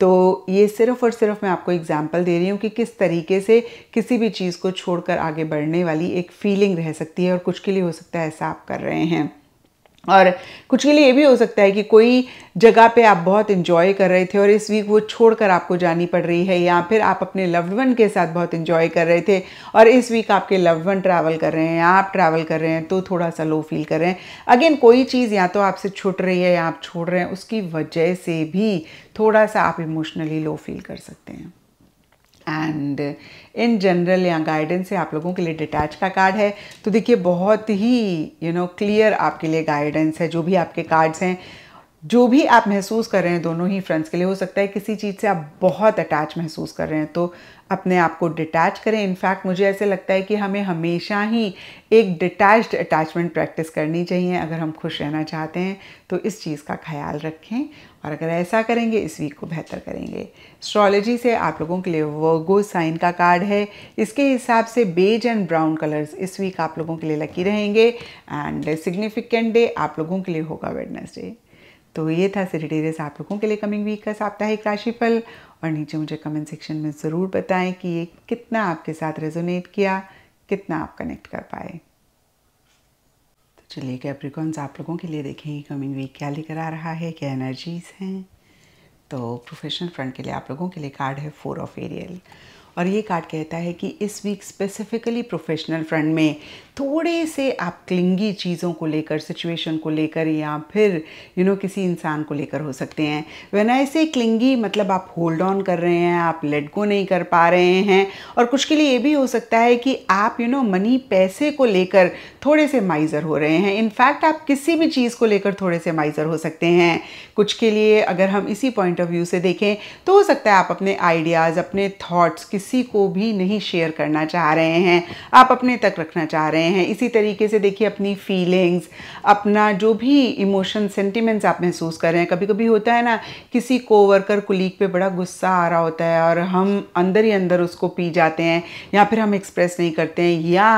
तो ये सिर्फ और सिर्फ मैं आपको एग्जांपल दे रही हूँ कि किस तरीके से किसी भी चीज़ को छोड़कर आगे बढ़ने वाली एक फीलिंग रह सकती है और कुछ के लिए हो सकता है ऐसा आप कर रहे हैं और कुछ के लिए ये भी हो सकता है कि कोई जगह पे आप बहुत इन्जॉय कर रहे थे और इस वीक वो छोड़कर आपको जानी पड़ रही है या फिर आप अपने लव्ड वन के साथ बहुत इन्जॉय कर रहे थे और इस वीक आपके लव्ड वन ट्रैवल कर रहे हैं या आप ट्रैवल कर रहे हैं तो थोड़ा सा लो फील कर रहे हैं अगेन कोई चीज़ या तो आपसे छुट रही है या आप छोड़ रहे हैं उसकी वजह से भी थोड़ा सा आप इमोशनली लो फील कर सकते हैं एंड इन जनरल या गाइडेंस से आप लोगों के लिए डिटैच का कार्ड है तो देखिए बहुत ही यू नो क्लियर आपके लिए गाइडेंस है जो भी आपके कार्ड्स हैं जो भी आप महसूस कर रहे हैं दोनों ही फ्रेंड्स के लिए हो सकता है किसी चीज़ से आप बहुत अटैच महसूस कर रहे हैं तो अपने आप को डिटैच करें इनफैक्ट मुझे ऐसे लगता है कि हमें हमेशा ही एक डिटैच्ड अटैचमेंट प्रैक्टिस करनी चाहिए अगर हम खुश रहना चाहते हैं तो इस चीज़ का ख्याल रखें और अगर ऐसा करेंगे इस वीक को बेहतर करेंगे एस्ट्रोलॉजी से आप लोगों के लिए वर्गो साइन का कार्ड है इसके हिसाब से बेज एंड ब्राउन कलर्स इस वीक आप लोगों के लिए लकी रहेंगे एंड सिग्निफिकेंट डे आप लोगों के लिए होगा वेडनेसडे तो ये था सिटेरियस आप लोगों के लिए कमिंग वीक का साप्ताहिक राशिफल और नीचे मुझे कमेंट सेक्शन में ज़रूर बताएं कि ये कितना आपके साथ रेजोनेट किया कितना आप कनेक्ट कर पाए चलिए कैप्रिकॉन्स आप लोगों के लिए देखेंगे कमिंग वीक क्या लेकर आ रहा है क्या एनर्जीज़ हैं तो प्रोफेशनल फ्रंट के लिए आप लोगों के लिए कार्ड है फोर ऑफ एरियल और ये कार्ड कहता है कि इस वीक स्पेसिफिकली प्रोफेशनल फ्रंट में थोड़े से आप क्लिंगी चीज़ों को लेकर सिचुएशन को लेकर या फिर यू you नो know, किसी इंसान को लेकर हो सकते हैं वेन ऐसे क्लिंगी मतलब आप होल्ड ऑन कर रहे हैं आप लेट गो नहीं कर पा रहे हैं और कुछ के लिए ये भी हो सकता है कि आप यू नो मनी पैसे को लेकर थोड़े से माइज़र हो रहे हैं इनफैक्ट आप किसी भी चीज़ को लेकर थोड़े से माइज़र हो सकते हैं कुछ के लिए अगर हम इसी पॉइंट ऑफ व्यू से देखें तो हो सकता है आप अपने आइडियाज़ अपने थाट्स किसी को भी नहीं शेयर करना चाह रहे हैं आप अपने तक रखना चाह रहे हैं रहे हैं इसी तरीके से देखिए अपनी फीलिंग्स अपना जो भी इमोशन सेंटिमेंट्स आप महसूस कर रहे हैं कभी कभी होता है ना किसी कोवर्कर कुलीग पे बड़ा गुस्सा आ रहा होता है और हम अंदर ही अंदर उसको पी जाते हैं या फिर हम एक्सप्रेस नहीं करते हैं या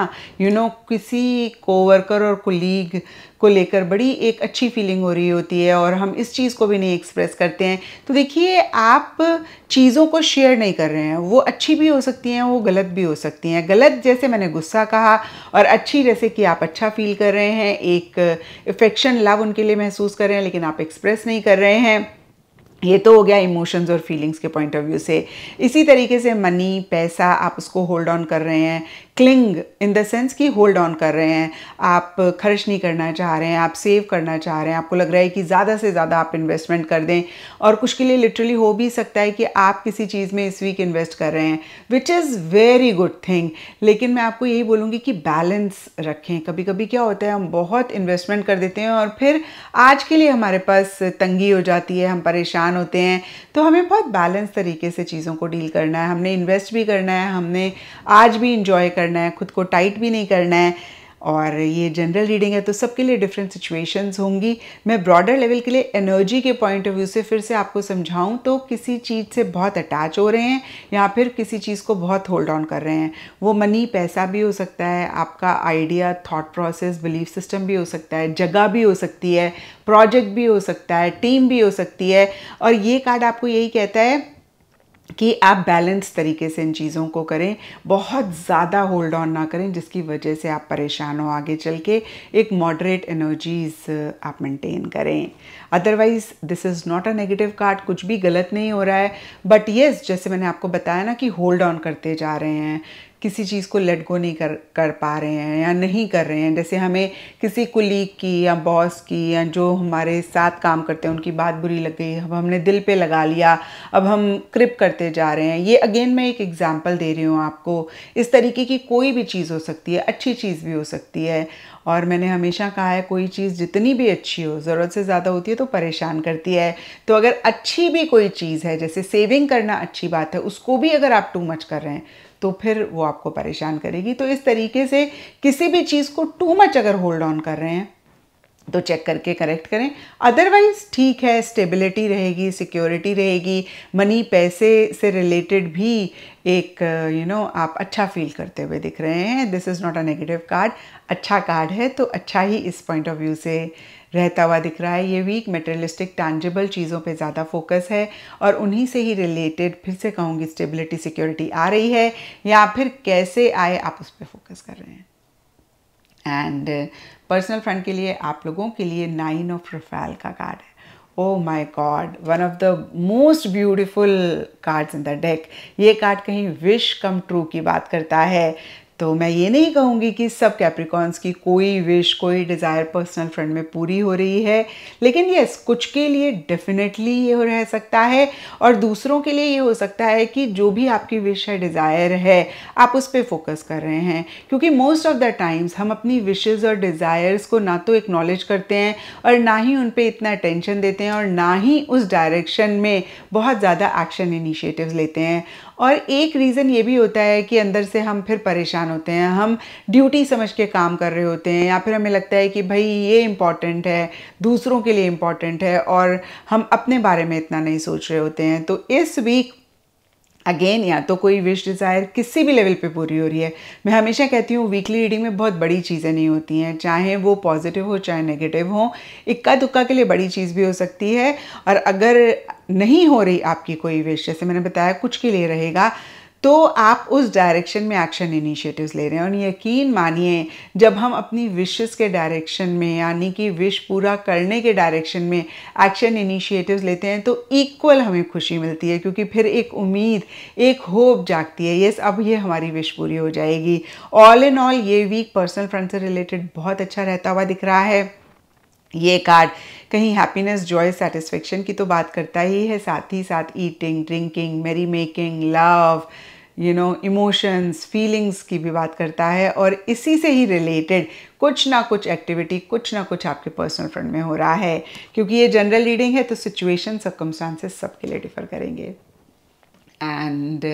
यू you नो know, किसी कोवर्कर और कुलीग को लेकर बड़ी एक अच्छी फीलिंग हो रही होती है और हम इस चीज़ को भी नहीं एक्सप्रेस करते हैं तो देखिए आप चीज़ों को शेयर नहीं कर रहे हैं वो अच्छी भी हो सकती हैं वो गलत भी हो सकती हैं गलत जैसे मैंने गुस्सा कहा और अच्छी जैसे कि आप अच्छा फील कर रहे हैं एक इफेक्शन लव उनके लिए महसूस कर रहे हैं लेकिन आप एक्सप्रेस नहीं कर रहे हैं ये तो हो गया इमोशंस और फीलिंग्स के पॉइंट ऑफ व्यू से इसी तरीके से मनी पैसा आप उसको होल्ड ऑन कर रहे हैं क्लिंग इन द सेंस कि होल्ड ऑन कर रहे हैं आप खर्च नहीं करना चाह रहे हैं आप सेव करना चाह रहे हैं आपको लग रहा है कि ज़्यादा से ज़्यादा आप इन्वेस्टमेंट कर दें और कुछ के लिए लिटरली हो भी सकता है कि आप किसी चीज़ में इस वीक इन्वेस्ट कर रहे हैं which is very good thing लेकिन मैं आपको यही बोलूँगी कि बैलेंस रखें कभी कभी क्या होता है हम बहुत इन्वेस्टमेंट कर देते हैं और फिर आज के लिए हमारे पास तंगी हो जाती है हम परेशान होते हैं तो हमें बहुत बैलेंस तरीके से चीज़ों को डील करना है हमने इन्वेस्ट भी करना है हमने आज भी इंजॉय करना करना है खुद को टाइट भी नहीं करना है और ये जनरल रीडिंग है तो सबके लिए डिफरेंट सिचुएशंस होंगी मैं ब्रॉडर लेवल के लिए एनर्जी के पॉइंट ऑफ व्यू से फिर से आपको समझाऊं तो किसी चीज़ से बहुत अटैच हो रहे हैं या फिर किसी चीज़ को बहुत होल्ड ऑन कर रहे हैं वो मनी पैसा भी हो सकता है आपका idea thought process belief system भी हो सकता है जगह भी हो सकती है प्रोजेक्ट भी हो सकता है टीम भी हो सकती है और ये कार्ड आपको यही कहता है कि आप बैलेंस तरीके से इन चीज़ों को करें बहुत ज़्यादा होल्ड ऑन ना करें जिसकी वजह से आप परेशान हो आगे चल के एक मॉडरेट एनर्जीज़ आप मेंटेन करें otherwise this is not a negative card कुछ भी गलत नहीं हो रहा है बट येस yes, जैसे मैंने आपको बताया ना कि होल्ड ऑन करते जा रहे हैं किसी चीज़ को लेट गो नहीं कर कर पा रहे हैं या नहीं कर रहे हैं जैसे हमें किसी कुलीग की या बॉस की या जो हमारे साथ काम करते हैं उनकी बात बुरी लग गई अब हमने दिल पे लगा लिया अब हम क्रिप करते जा रहे हैं ये अगेन मैं एक एग्ज़ाम्पल दे रही हूँ आपको इस तरीके की कोई भी चीज़ हो सकती है अच्छी चीज़ भी हो सकती है और मैंने हमेशा कहा है कोई चीज़ जितनी भी अच्छी हो ज़रूरत से ज़्यादा होती है तो परेशान करती है तो अगर अच्छी भी कोई चीज़ है जैसे सेविंग करना अच्छी बात है उसको भी अगर आप टू मच कर रहे हैं तो फिर वो आपको परेशान करेगी तो इस तरीके से किसी भी चीज़ को टू मच अगर होल्ड ऑन कर रहे हैं तो चेक करके करेक्ट करें अदरवाइज ठीक है स्टेबिलिटी रहेगी सिक्योरिटी रहेगी मनी पैसे से रिलेटेड भी एक यू you नो know, आप अच्छा फील करते हुए दिख रहे हैं this is not a negative card अच्छा कार्ड है तो अच्छा ही इस पॉइंट ऑफ व्यू से रहता हुआ दिख रहा है ये वीक मेटेरियलिस्टिक टैंजेबल चीज़ों पे ज़्यादा फोकस है और उन्हीं से ही रिलेटेड फिर से कहूँगी स्टेबिलिटी सिक्योरिटी आ रही है या फिर कैसे आए आप उस पर फोकस कर रहे हैं एंड पर्सनल फ्रेंड के लिए आप लोगों के लिए नाइन ऑफ रफेल का कार्ड है oh my God one of the most beautiful cards in the deck ये कार्ड कहीं विश कम ट्रू की बात करता है तो मैं ये नहीं कहूँगी कि सब कैप्रिकॉन्स की कोई विश कोई डिज़ायर पर्सनल फ्रेंड में पूरी हो रही है लेकिन यस कुछ के लिए डेफिनेटली ये हो रह सकता है और दूसरों के लिए ये हो सकता है कि जो भी आपकी विश है डिज़ायर है आप उस पर फोकस कर रहे हैं क्योंकि मोस्ट ऑफ द टाइम्स हम अपनी विशेज़ और डिज़ायर्स को ना तो एक्नॉलेज करते हैं और ना ही उन पर इतना अटेंशन देते हैं और ना ही उस डायरेक्शन में बहुत ज़्यादा एक्शन इनिशिएटिव लेते हैं और एक रीज़न ये भी होता है कि अंदर से हम फिर परेशान होते हैं हम ड्यूटी समझ के काम कर रहे होते हैं या फिर हमें लगता है कि भाई ये इम्पॉर्टेंट है दूसरों के लिए इम्पॉर्टेंट है और हम अपने बारे में इतना नहीं सोच रहे होते हैं तो इस वीक अगेन या तो कोई विश डिज़ायर किसी भी लेवल पे पूरी हो रही है मैं हमेशा कहती हूँ वीकली रीडिंग में बहुत बड़ी चीज़ें नहीं होती हैं चाहे वो पॉजिटिव हो चाहे नेगेटिव हो इक्का दुक्का के लिए बड़ी चीज़ भी हो सकती है और अगर नहीं हो रही आपकी कोई विश जैसे मैंने बताया कुछ के लिए रहेगा तो आप उस डायरेक्शन में एक्शन इनिशिएटिव्स ले रहे हैं और यकीन मानिए जब हम अपनी विशेष के डायरेक्शन में यानी कि विश पूरा करने के डायरेक्शन में एक्शन इनिशिएटिव्स लेते हैं तो इक्वल हमें खुशी मिलती है क्योंकि फिर एक उम्मीद एक होप जागती है येस अब ये हमारी विश पूरी हो जाएगी ऑल इन ऑल ये वीक पर्सनल फ्रंट से रिलेटेड बहुत अच्छा रहता हुआ दिख रहा है ये कार्ड कहीं हैप्पीनेस जॉय सेटिस्फेक्शन की तो बात करता ही है साथ ही साथ eating drinking merrymaking love you know emotions feelings की भी बात करता है और इसी से ही रिलेटेड कुछ ना कुछ एक्टिविटी कुछ ना कुछ आपके पर्सनल फ्रंट में हो रहा है क्योंकि ये जनरल रीडिंग है तो सिचुएशन सब सबके लिए डिफर करेंगे एंड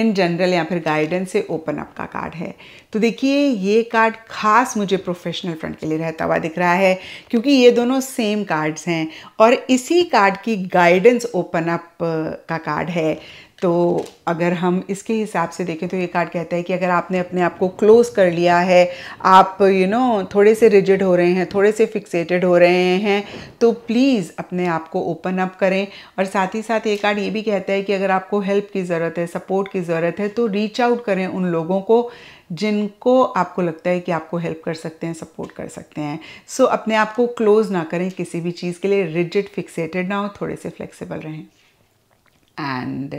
इन जनरल या फिर गाइडेंस से ओपन अप का कार्ड है तो देखिए ये कार्ड खास मुझे प्रोफेशनल फ्रंट के लिए रहता हुआ दिख रहा है क्योंकि ये दोनों सेम कार्ड्स हैं और इसी कार्ड की गाइडेंस ओपन अप का कार्ड है तो अगर हम इसके हिसाब से देखें तो ये कार्ड कहता है कि अगर आपने अपने आप को क्लोज कर लिया है आप यू you नो know, थोड़े से रिजिड हो रहे हैं थोड़े से फिक्सेटेड हो रहे हैं तो प्लीज़ अपने आप को ओपन अप करें और साथ ही साथ ये कार्ड ये भी कहता है कि अगर आपको हेल्प की ज़रूरत है सपोर्ट की ज़रूरत है तो रीच आउट करें उन लोगों को जिनको आपको लगता है कि आपको हेल्प कर सकते हैं सपोर्ट कर सकते हैं सो so, अपने आप को क्लोज ना करें किसी भी चीज़ के लिए रिजिड फिक्सेटेड ना हो थोड़े से फ्लेक्सिबल रहें एंड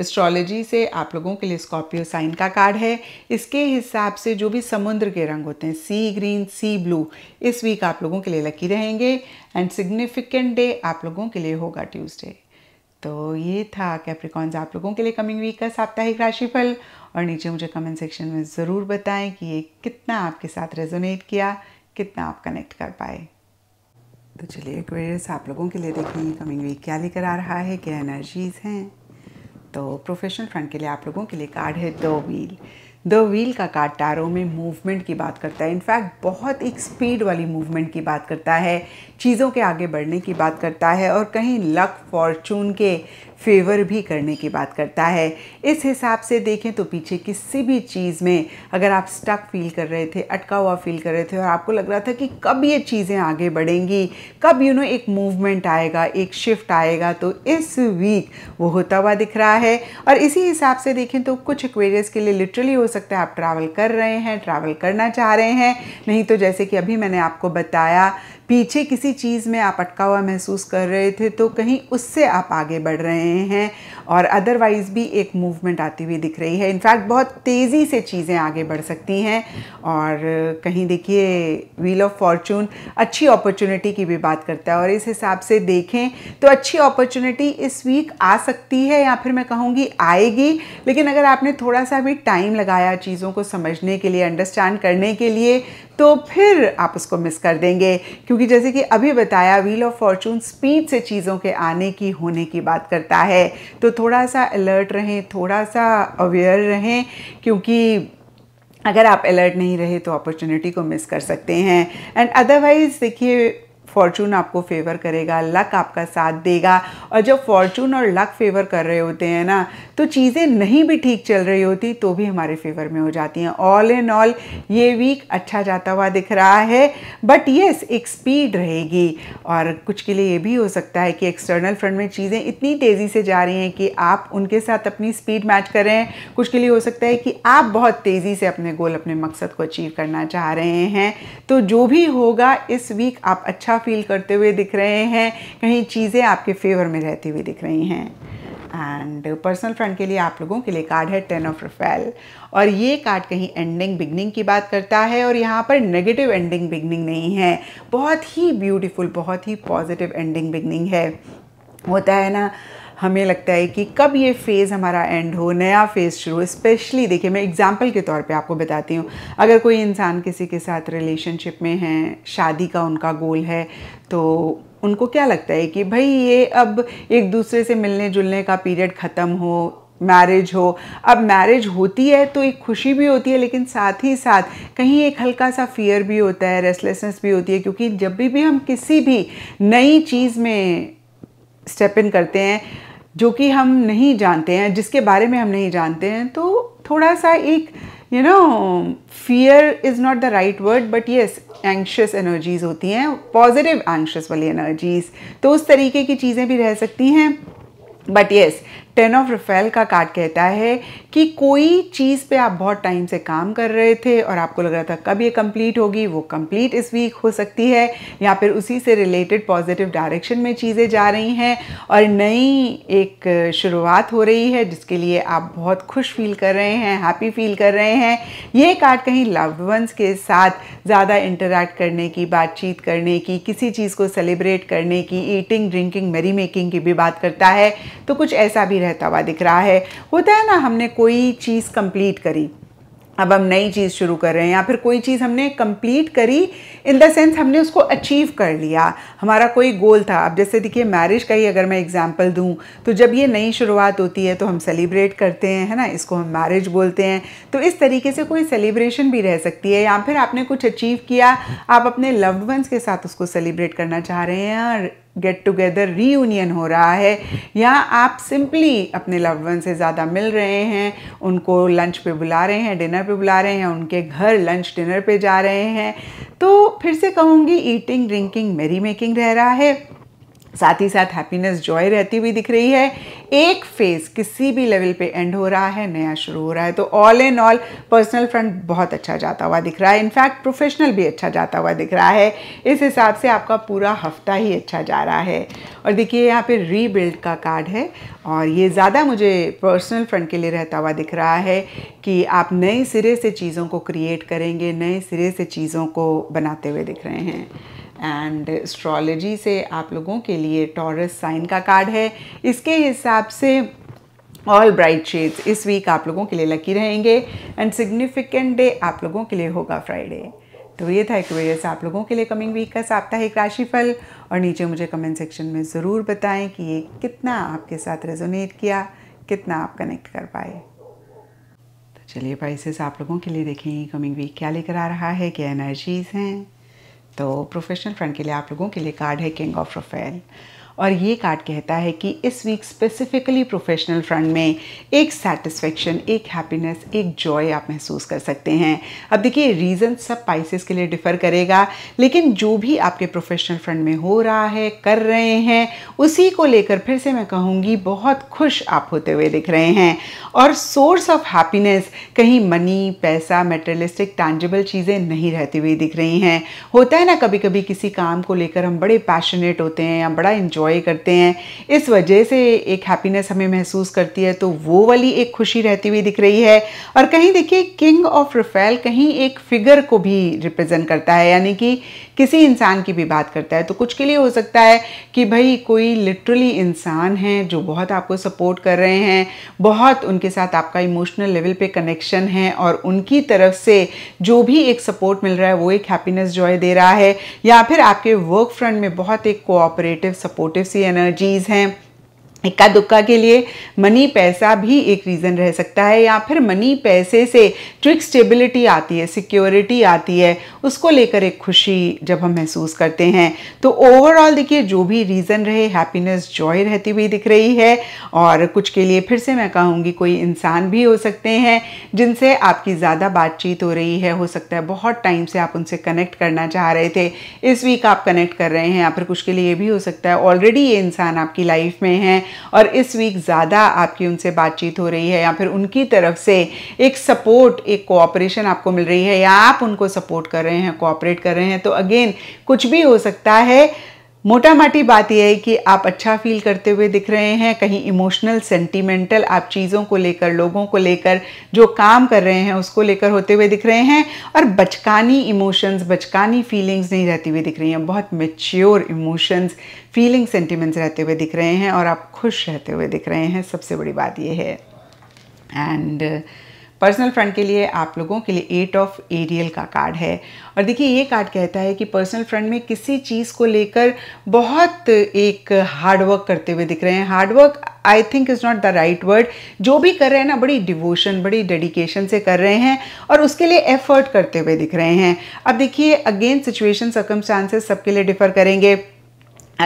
एस्ट्रोलॉजी से आप लोगों के लिए स्कॉर्पियो साइन का कार्ड है इसके हिसाब से जो भी समुद्र के रंग होते हैं सी ग्रीन सी ब्लू इस वीक आप लोगों के लिए लकी रहेंगे एंड सिग्निफिकेंट डे आप लोगों के लिए होगा ट्यूसडे तो ये था कैप्रिकॉन्स आप लोगों के लिए कमिंग वीक का साप्ताहिक राशिफल और नीचे मुझे कमेंट सेक्शन में ज़रूर बताएं कि ये कितना आपके साथ रेजोनेट किया कितना आप कनेक्ट कर पाए तो चलिए एक्वेरियस आप लोगों के लिए देखेंगे कमिंग वीक क्या लेकर आ रहा है क्या एनर्जीज़ हैं तो प्रोफेशनल फ्रंट के लिए आप लोगों के लिए कार्ड है दो व्हील दो व्हील का कार्ड टारो में मूवमेंट की बात करता है इनफैक्ट बहुत एक स्पीड वाली मूवमेंट की बात करता है चीज़ों के आगे बढ़ने की बात करता है और कहीं लक फॉर्चून के फेवर भी करने की बात करता है इस हिसाब से देखें तो पीछे किसी भी चीज़ में अगर आप स्टक फील कर रहे थे अटका हुआ फील कर रहे थे और आपको लग रहा था कि कब ये चीज़ें आगे बढ़ेंगी कब यू नो एक मूवमेंट आएगा एक शिफ्ट आएगा तो इस वीक वो होता हुआ दिख रहा है और इसी हिसाब से देखें तो कुछ एक्वेरियस के लिए लिटरली हो सकता है आप ट्रैवल कर रहे हैं ट्रैवल करना चाह रहे हैं नहीं तो जैसे कि अभी मैंने आपको बताया पीछे किसी चीज़ में आप अटका हुआ महसूस कर रहे थे तो कहीं उससे आप आगे बढ़ रहे हैं और अदरवाइज़ भी एक मूवमेंट आती हुई दिख रही है इनफैक्ट बहुत तेज़ी से चीज़ें आगे बढ़ सकती हैं और कहीं देखिए व्हील ऑफ फॉर्चून अच्छी अपॉर्चुनिटी की भी बात करता है और इस हिसाब से देखें तो अच्छी अपॉर्चुनिटी इस वीक आ सकती है या फिर मैं कहूँगी आएगी लेकिन अगर आपने थोड़ा सा भी टाइम लगाया चीज़ों को समझने के लिए अंडरस्टैंड करने के लिए तो फिर आप उसको मिस कर देंगे क्योंकि जैसे कि अभी बताया व्हील ऑफ फॉर्चून स्पीड से चीज़ों के आने की होने की बात करता है तो थोड़ा सा अलर्ट रहें थोड़ा सा अवेयर रहें क्योंकि अगर आप अलर्ट नहीं रहे तो अपॉर्चुनिटी को मिस कर सकते हैं एंड अदरवाइज़ देखिए फॉर्चून आपको फेवर करेगा लक आपका साथ देगा और जब फॉर्चून और लक फेवर कर रहे होते हैं ना तो चीज़ें नहीं भी ठीक चल रही होती तो भी हमारे फेवर में हो जाती हैं ऑल इन ऑल ये वीक अच्छा जाता हुआ दिख रहा है बट येस एक स्पीड रहेगी और कुछ के लिए ये भी हो सकता है कि एक्सटर्नल फ्रंट में चीज़ें इतनी तेज़ी से जा रही हैं कि आप उनके साथ अपनी स्पीड मैच करें कुछ के लिए हो सकता है कि आप बहुत तेज़ी से अपने गोल अपने मकसद को अचीव करना चाह रहे हैं तो जो भी होगा इस वीक आप अच्छा फील करते हुए दिख रहे हैं कहीं चीज़ें आपके फेवर में रहती हुई दिख रही हैं एंड पर्सनल फ्रेंड के लिए आप लोगों के लिए कार्ड है टेन ऑफ रफेल और ये कार्ड कहीं एंडिंग बिगनिंग की बात करता है और यहाँ पर नेगेटिव एंडिंग बिगनिंग नहीं है बहुत ही ब्यूटीफुल बहुत ही पॉजिटिव एंडिंग बिगनिंग है होता है ना हमें लगता है कि कब ये फेज़ हमारा एंड हो नया फेज़ शुरू स्पेशली देखिए मैं एग्ज़ाम्पल के तौर पे आपको बताती हूँ अगर कोई इंसान किसी के साथ रिलेशनशिप में है शादी का उनका गोल है तो उनको क्या लगता है कि भाई ये अब एक दूसरे से मिलने जुलने का पीरियड ख़त्म हो मैरिज हो अब मैरिज होती है तो एक खुशी भी होती है लेकिन साथ ही साथ कहीं एक हल्का सा फियर भी होता है रेस्टलेसनेस भी होती है क्योंकि जब भी भी हम किसी भी नई चीज़ में स्टेप इन करते हैं जो कि हम नहीं जानते हैं जिसके बारे में हम नहीं जानते हैं तो थोड़ा सा एक you know fear is not the right word but yes anxious energies होती हैं पॉजिटिव एंशियस वाली एनर्जीज़ तो उस तरीके की चीज़ें भी रह सकती हैं but yes ten of Raphael का कार्ड कहता है कि कोई चीज़ पे आप बहुत टाइम से काम कर रहे थे और आपको लग रहा था कब ये कंप्लीट होगी वो कंप्लीट इस वीक हो सकती है या फिर उसी से रिलेटेड पॉजिटिव डायरेक्शन में चीज़ें जा रही हैं और नई एक शुरुआत हो रही है जिसके लिए आप बहुत खुश फील कर रहे हैं हैप्पी फील कर रहे हैं ये कार्ड कहीं लव्ड वंस के साथ ज़्यादा इंटरेक्ट करने की बातचीत करने की किसी चीज़ को सेलिब्रेट करने की ईटिंग ड्रिंकिंग मेरी मेकिंग की भी बात करता है तो कुछ ऐसा भी रहता हुआ दिख रहा है होता है ना हमने कोई चीज़ कंप्लीट करी अब हम नई चीज़ शुरू कर रहे हैं या फिर कोई चीज़ हमने कंप्लीट करी इन द सेंस हमने उसको अचीव कर लिया हमारा कोई गोल था अब जैसे देखिए मैरिज का ही अगर मैं एग्जांपल दूं तो जब ये नई शुरुआत होती है तो हम सेलिब्रेट करते हैं है ना इसको हम मैरिज बोलते हैं तो इस तरीके से कोई सेलिब्रेशन भी रह सकती है या फिर आपने कुछ अचीव किया आप अपने लव्ड वंस के साथ उसको सेलिब्रेट करना चाह रहे हैं और गेट टुगेदर रीयूनियन हो रहा है या आप सिंपली अपने लव्ड से ज़्यादा मिल रहे हैं उनको लंच पे बुला रहे हैं डिनर पे बुला रहे हैं उनके घर लंच डिनर पे जा रहे हैं तो फिर से कहूँगी ईटिंग ड्रिंकिंग मेरी मेकिंग रह रहा है साथ ही साथ हैप्पीनेस जॉय रहती हुई दिख रही है एक फेज़ किसी भी लेवल पे एंड हो रहा है नया शुरू हो रहा है तो all in all personal front बहुत अच्छा जाता हुआ दिख रहा है इनफैक्ट प्रोफेशनल भी अच्छा जाता हुआ दिख रहा है इस हिसाब से आपका पूरा हफ्ता ही अच्छा जा रहा है और देखिए यहाँ पे रीबिल्ड का कार्ड है और ये ज़्यादा मुझे पर्सनल फ्रंट के लिए रहता हुआ दिख रहा है कि आप नए सिरे से चीज़ों को क्रिएट करेंगे नए सिरे से चीज़ों को बनाते हुए दिख रहे हैं एंड एस्ट्रोलॉजी से आप लोगों के लिए टॉरस साइन का कार्ड है इसके हिसाब से ऑल ब्राइट शेड्स इस वीक आप लोगों के लिए लकी रहेंगे एंड सिग्निफिकेंट डे आप लोगों के लिए होगा फ्राइडे तो ये था एक्वेरियस आप लोगों के लिए कमिंग वीक का साप्ताहिक राशिफल और नीचे मुझे कमेंट सेक्शन में ज़रूर बताएं कि ये कितना आपके साथ रेजोनेट किया कितना आप कनेक्ट कर पाए तो चलिए पाइसेस आप लोगों के लिए देखें कमिंग वीक क्या लेकर आ रहा है क्या एनर्जीज़ हैं तो प्रोफेशनल फ्रेंड के लिए आप लोगों के लिए कार्ड है किंग ऑफ रफेल और ये कार्ड कहता है कि इस वीक स्पेसिफिकली प्रोफेशनल फ्रंट में एक सेटिस्फेक्शन एक हैप्पीनेस एक जॉय आप महसूस कर सकते हैं अब देखिए रीज़न सब पाइसिस के लिए डिफ़र करेगा लेकिन जो भी आपके प्रोफेशनल फ्रंट में हो रहा है कर रहे हैं उसी को लेकर फिर से मैं कहूँगी बहुत खुश आप होते हुए दिख रहे हैं और सोर्स ऑफ हैप्पीनेस कहीं मनी पैसा मेटरलिस्टिक टैंजेबल चीज़ें नहीं रहती हुई दिख रही हैं होता है ना कभी कभी किसी काम को लेकर हम बड़े पैशनेट होते हैं या बड़ा इन्जॉय इन्जॉय करते हैं इस वजह से एक हैप्पीनेस हमें महसूस करती है तो वो वाली एक खुशी रहती हुई दिख रही है और कहीं देखिए किंग ऑफ रिफेल कहीं एक फिगर को भी रिप्रेजेंट करता है यानी कि किसी इंसान की भी बात करता है तो कुछ के लिए हो सकता है कि भाई कोई लिटरली इंसान है जो बहुत आपको सपोर्ट कर रहे हैं बहुत उनके साथ आपका इमोशनल लेवल पे कनेक्शन है और उनकी तरफ से जो भी एक सपोर्ट मिल रहा है वो एक हैप्पीनेस जॉय दे रहा है या फिर आपके वर्क फ्रंट में बहुत एक कोऑपरेटिव सपोर्टिव पॉजिटिव सी एनर्जीज़ हैं इक्का दुक्का के लिए मनी पैसा भी एक रीज़न रह सकता है या फिर मनी पैसे से जो एक स्टेबिलिटी आती है सिक्योरिटी आती है उसको लेकर एक खुशी जब हम महसूस करते हैं तो ओवरऑल देखिए जो भी रीज़न रहे हैप्पीनेस जॉय रहती हुई दिख रही है और कुछ के लिए फिर से मैं कहूँगी कोई इंसान भी हो सकते हैं जिनसे आपकी ज़्यादा बातचीत हो रही है हो सकता है बहुत टाइम से आप उनसे कनेक्ट करना चाह रहे थे इस वीक आप कनेक्ट कर रहे हैं या फिर कुछ के लिए ये भी हो सकता है ऑलरेडी ये इंसान आपकी लाइफ में हैं और इस वीक ज़्यादा आपकी उनसे बातचीत हो रही है या फिर उनकी तरफ से एक सपोर्ट एक कोऑपरेशन आपको मिल रही है या आप उनको सपोर्ट कर रहे हैं कोऑपरेट कर रहे हैं तो अगेन कुछ भी हो सकता है मोटा माटी बात यह है कि आप अच्छा फील करते हुए दिख रहे हैं कहीं इमोशनल सेंटिमेंटल आप चीज़ों को लेकर लोगों को लेकर जो काम कर रहे हैं उसको लेकर होते हुए दिख रहे हैं और बचकानी इमोशंस बचकानी फीलिंग्स नहीं रहती हुई दिख रही हैं बहुत मेच्योर इमोशंस फीलिंग सेंटिमेंट्स रहते हुए दिख रहे हैं और आप खुश रहते हुए दिख रहे हैं सबसे बड़ी बात यह है एंड uh, पर्सनल फ्रंट के लिए आप लोगों के लिए एट ऑफ एरियल का कार्ड है और देखिए ये कार्ड कहता है कि पर्सनल फ्रंट में किसी चीज़ को लेकर बहुत एक हार्डवर्क करते हुए दिख रहे हैं hard work I think is not the right word जो भी कर रहे हैं ना बड़ी डिवोशन बड़ी डेडिकेशन से कर रहे हैं और उसके लिए एफर्ट करते हुए दिख रहे हैं अब देखिए अगेन सिचुएशन सर्कमस्टांसेस सबके लिए डिफर करेंगे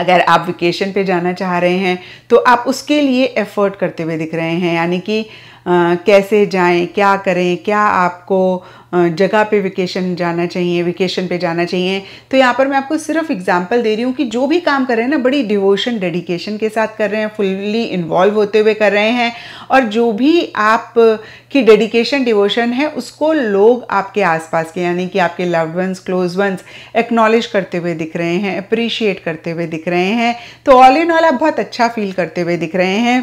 अगर आप वेकेशन पे जाना चाह रहे हैं तो आप उसके लिए एफर्ट करते हुए दिख रहे हैं यानी कि कैसे जाएं क्या करें क्या आपको जगह पे वेकेशन जाना चाहिए वेकेशन पे जाना चाहिए तो यहाँ पर मैं आपको सिर्फ एग्जांपल दे रही हूँ कि जो भी काम कर रहे हैं ना बड़ी डिवोशन डेडिकेशन के साथ कर रहे हैं फुल्ली इन्वॉल्व होते हुए कर रहे हैं और जो भी आप की डेडिकेशन डिवोशन है उसको लोग आपके आसपास के यानी कि आपके loved ones close ones acknowledge करते हुए दिख रहे हैं अप्रिशिएट करते हुए दिख रहे हैं तो ऑल इन ऑल आप बहुत अच्छा फील करते हुए दिख रहे हैं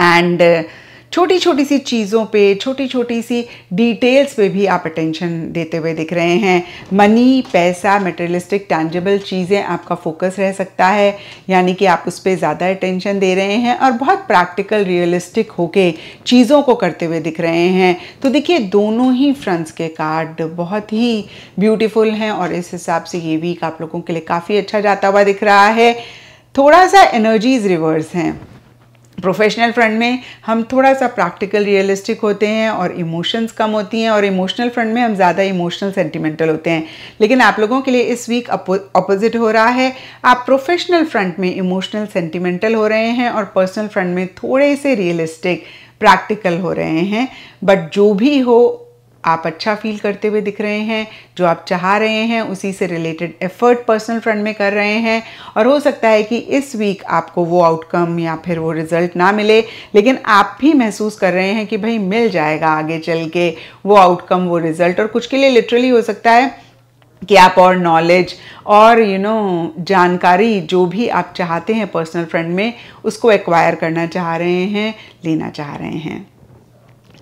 एंड uh, छोटी छोटी सी चीज़ों पे छोटी छोटी सी डिटेल्स पे भी आप अटेंशन देते हुए दिख रहे हैं मनी पैसा मेटेरियलिस्टिक टैंजेबल चीज़ें आपका फोकस रह सकता है यानी कि आप उस पर ज़्यादा अटेंशन दे रहे हैं और बहुत प्रैक्टिकल रियलिस्टिक होके चीज़ों को करते हुए दिख रहे हैं तो देखिए दोनों ही फ्रंट्स के कार्ड बहुत ही ब्यूटीफुल हैं और इस हिसाब से ये वीक आप लोगों के लिए काफ़ी अच्छा जाता हुआ दिख रहा है थोड़ा सा एनर्जीज रिवर्स हैं प्रोफेशनल फ्रंट में हम थोड़ा सा प्रैक्टिकल रियलिस्टिक होते हैं और इमोशंस कम होती हैं और इमोशनल फ्रंट में हम ज़्यादा इमोशनल सेंटिमेंटल होते हैं लेकिन आप लोगों के लिए इस वीक अपोजिट हो रहा है आप प्रोफेशनल फ्रंट में इमोशनल सेंटिमेंटल हो रहे हैं और पर्सनल फ्रंट में थोड़े से रियलिस्टिक प्रैक्टिकल हो रहे हैं बट जो भी हो आप अच्छा फील करते हुए दिख रहे हैं जो आप चाह रहे हैं उसी से रिलेटेड एफर्ट पर्सनल फ्रंट में कर रहे हैं और हो सकता है कि इस वीक आपको वो आउटकम या फिर वो रिजल्ट ना मिले लेकिन आप भी महसूस कर रहे हैं कि भाई मिल जाएगा आगे चल के वो आउटकम वो रिजल्ट और कुछ के लिए लिटरली हो सकता है कि आप और नॉलेज और यू you नो know, जानकारी जो भी आप चाहते हैं पर्सनल फ्रेंड में उसको एक्वायर करना चाह रहे हैं लेना चाह रहे हैं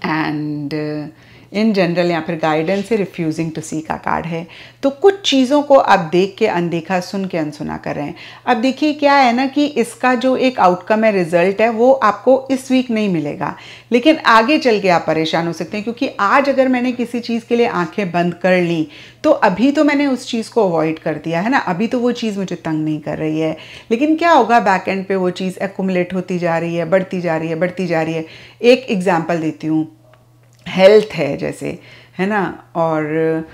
एंड uh, इन जनरल या फिर गाइडेंस से रिफ्यूजिंग टू सी का कार्ड है तो कुछ चीज़ों को आप देख के अनदेखा सुन के अनसुना कर रहे हैं अब देखिए क्या है ना कि इसका जो एक आउटकम है रिजल्ट है वो आपको इस वीक नहीं मिलेगा लेकिन आगे चल के आप परेशान हो सकते हैं क्योंकि आज अगर मैंने किसी चीज़ के लिए आंखें बंद कर ली तो अभी तो मैंने उस चीज़ को अवॉइड कर दिया है ना अभी तो वो चीज़ मुझे तंग नहीं कर रही है लेकिन क्या होगा बैक एंड पे वो चीज़ एकुमलेट होती जा रही है बढ़ती जा रही है बढ़ती जा रही है एक एग्जाम्पल देती हूँ हेल्थ है जैसे है ना और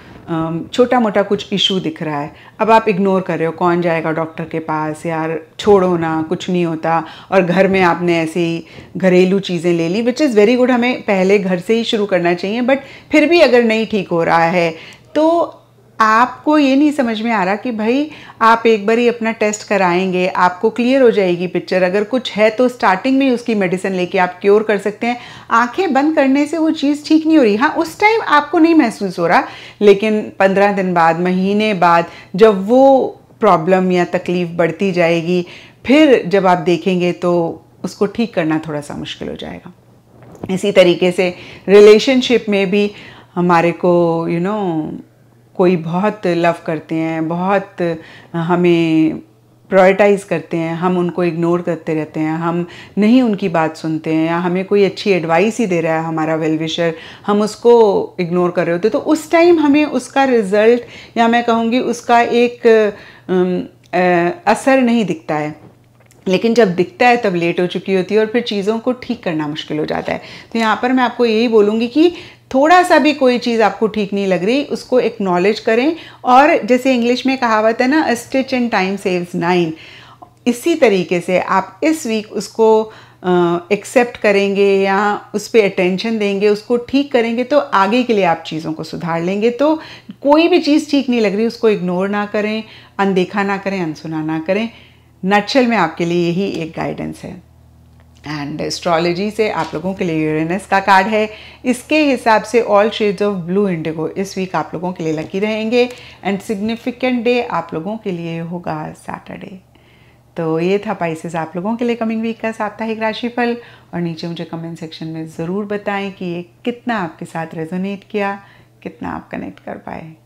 छोटा मोटा कुछ इशू दिख रहा है अब आप इग्नोर कर रहे हो कौन जाएगा डॉक्टर के पास यार छोड़ो ना कुछ नहीं होता और घर में आपने ऐसे ही घरेलू चीज़ें ले ली विच इज़ वेरी गुड हमें पहले घर से ही शुरू करना चाहिए बट फिर भी अगर नहीं ठीक हो रहा है तो आपको ये नहीं समझ में आ रहा कि भाई आप एक बार ही अपना टेस्ट कराएंगे आपको क्लियर हो जाएगी पिक्चर अगर कुछ है तो स्टार्टिंग में उसकी मेडिसिन लेके आप क्योर कर सकते हैं आंखें बंद करने से वो चीज़ ठीक नहीं हो रही हाँ उस टाइम आपको नहीं महसूस हो रहा लेकिन पंद्रह दिन बाद महीने बाद जब वो प्रॉब्लम या तकलीफ़ बढ़ती जाएगी फिर जब आप देखेंगे तो उसको ठीक करना थोड़ा सा मुश्किल हो जाएगा इसी तरीके से रिलेशनशिप में भी हमारे को यू you नो know, कोई बहुत लव करते हैं बहुत हमें प्रायोरिटाइज़ करते हैं हम उनको इग्नोर करते रहते हैं हम नहीं उनकी बात सुनते हैं या हमें कोई अच्छी एडवाइस ही दे रहा है हमारा वेल विशर हम उसको इग्नोर कर रहे होते तो उस टाइम हमें उसका रिज़ल्ट या मैं कहूँगी उसका एक असर नहीं दिखता है लेकिन जब दिखता है तब लेट हो चुकी होती है और फिर चीज़ों को ठीक करना मुश्किल हो जाता है तो यहाँ पर मैं आपको यही बोलूँगी कि थोड़ा सा भी कोई चीज़ आपको ठीक नहीं लग रही उसको एक्नॉलेज करें और जैसे इंग्लिश में कहावत है ना a stitch and time saves nine इसी तरीके से आप इस वीक उसको एक्सेप्ट करेंगे या उस पर अटेंशन देंगे उसको ठीक करेंगे तो आगे के लिए आप चीज़ों को सुधार लेंगे तो कोई भी चीज़ ठीक नहीं लग रही उसको इग्नोर ना करें अनदेखा ना करें अनसुना ना करें नक्षल में आपके लिए यही एक गाइडेंस है एंड एस्ट्रोलॉजी से आप लोगों के लिए यूरेनस का कार्ड है इसके हिसाब से all shades of blue indigo इस वीक आप लोगों के लिए लकी रहेंगे एंड सिग्निफिकेंट डे आप लोगों के लिए होगा सैटरडे तो ये था पाइसेस आप लोगों के लिए कमिंग वीक का साप्ताहिक राशिफल और नीचे मुझे कमेंट सेक्शन में ज़रूर बताएं कि ये कितना आपके साथ रेजोनेट किया कितना आप कनेक्ट कर पाए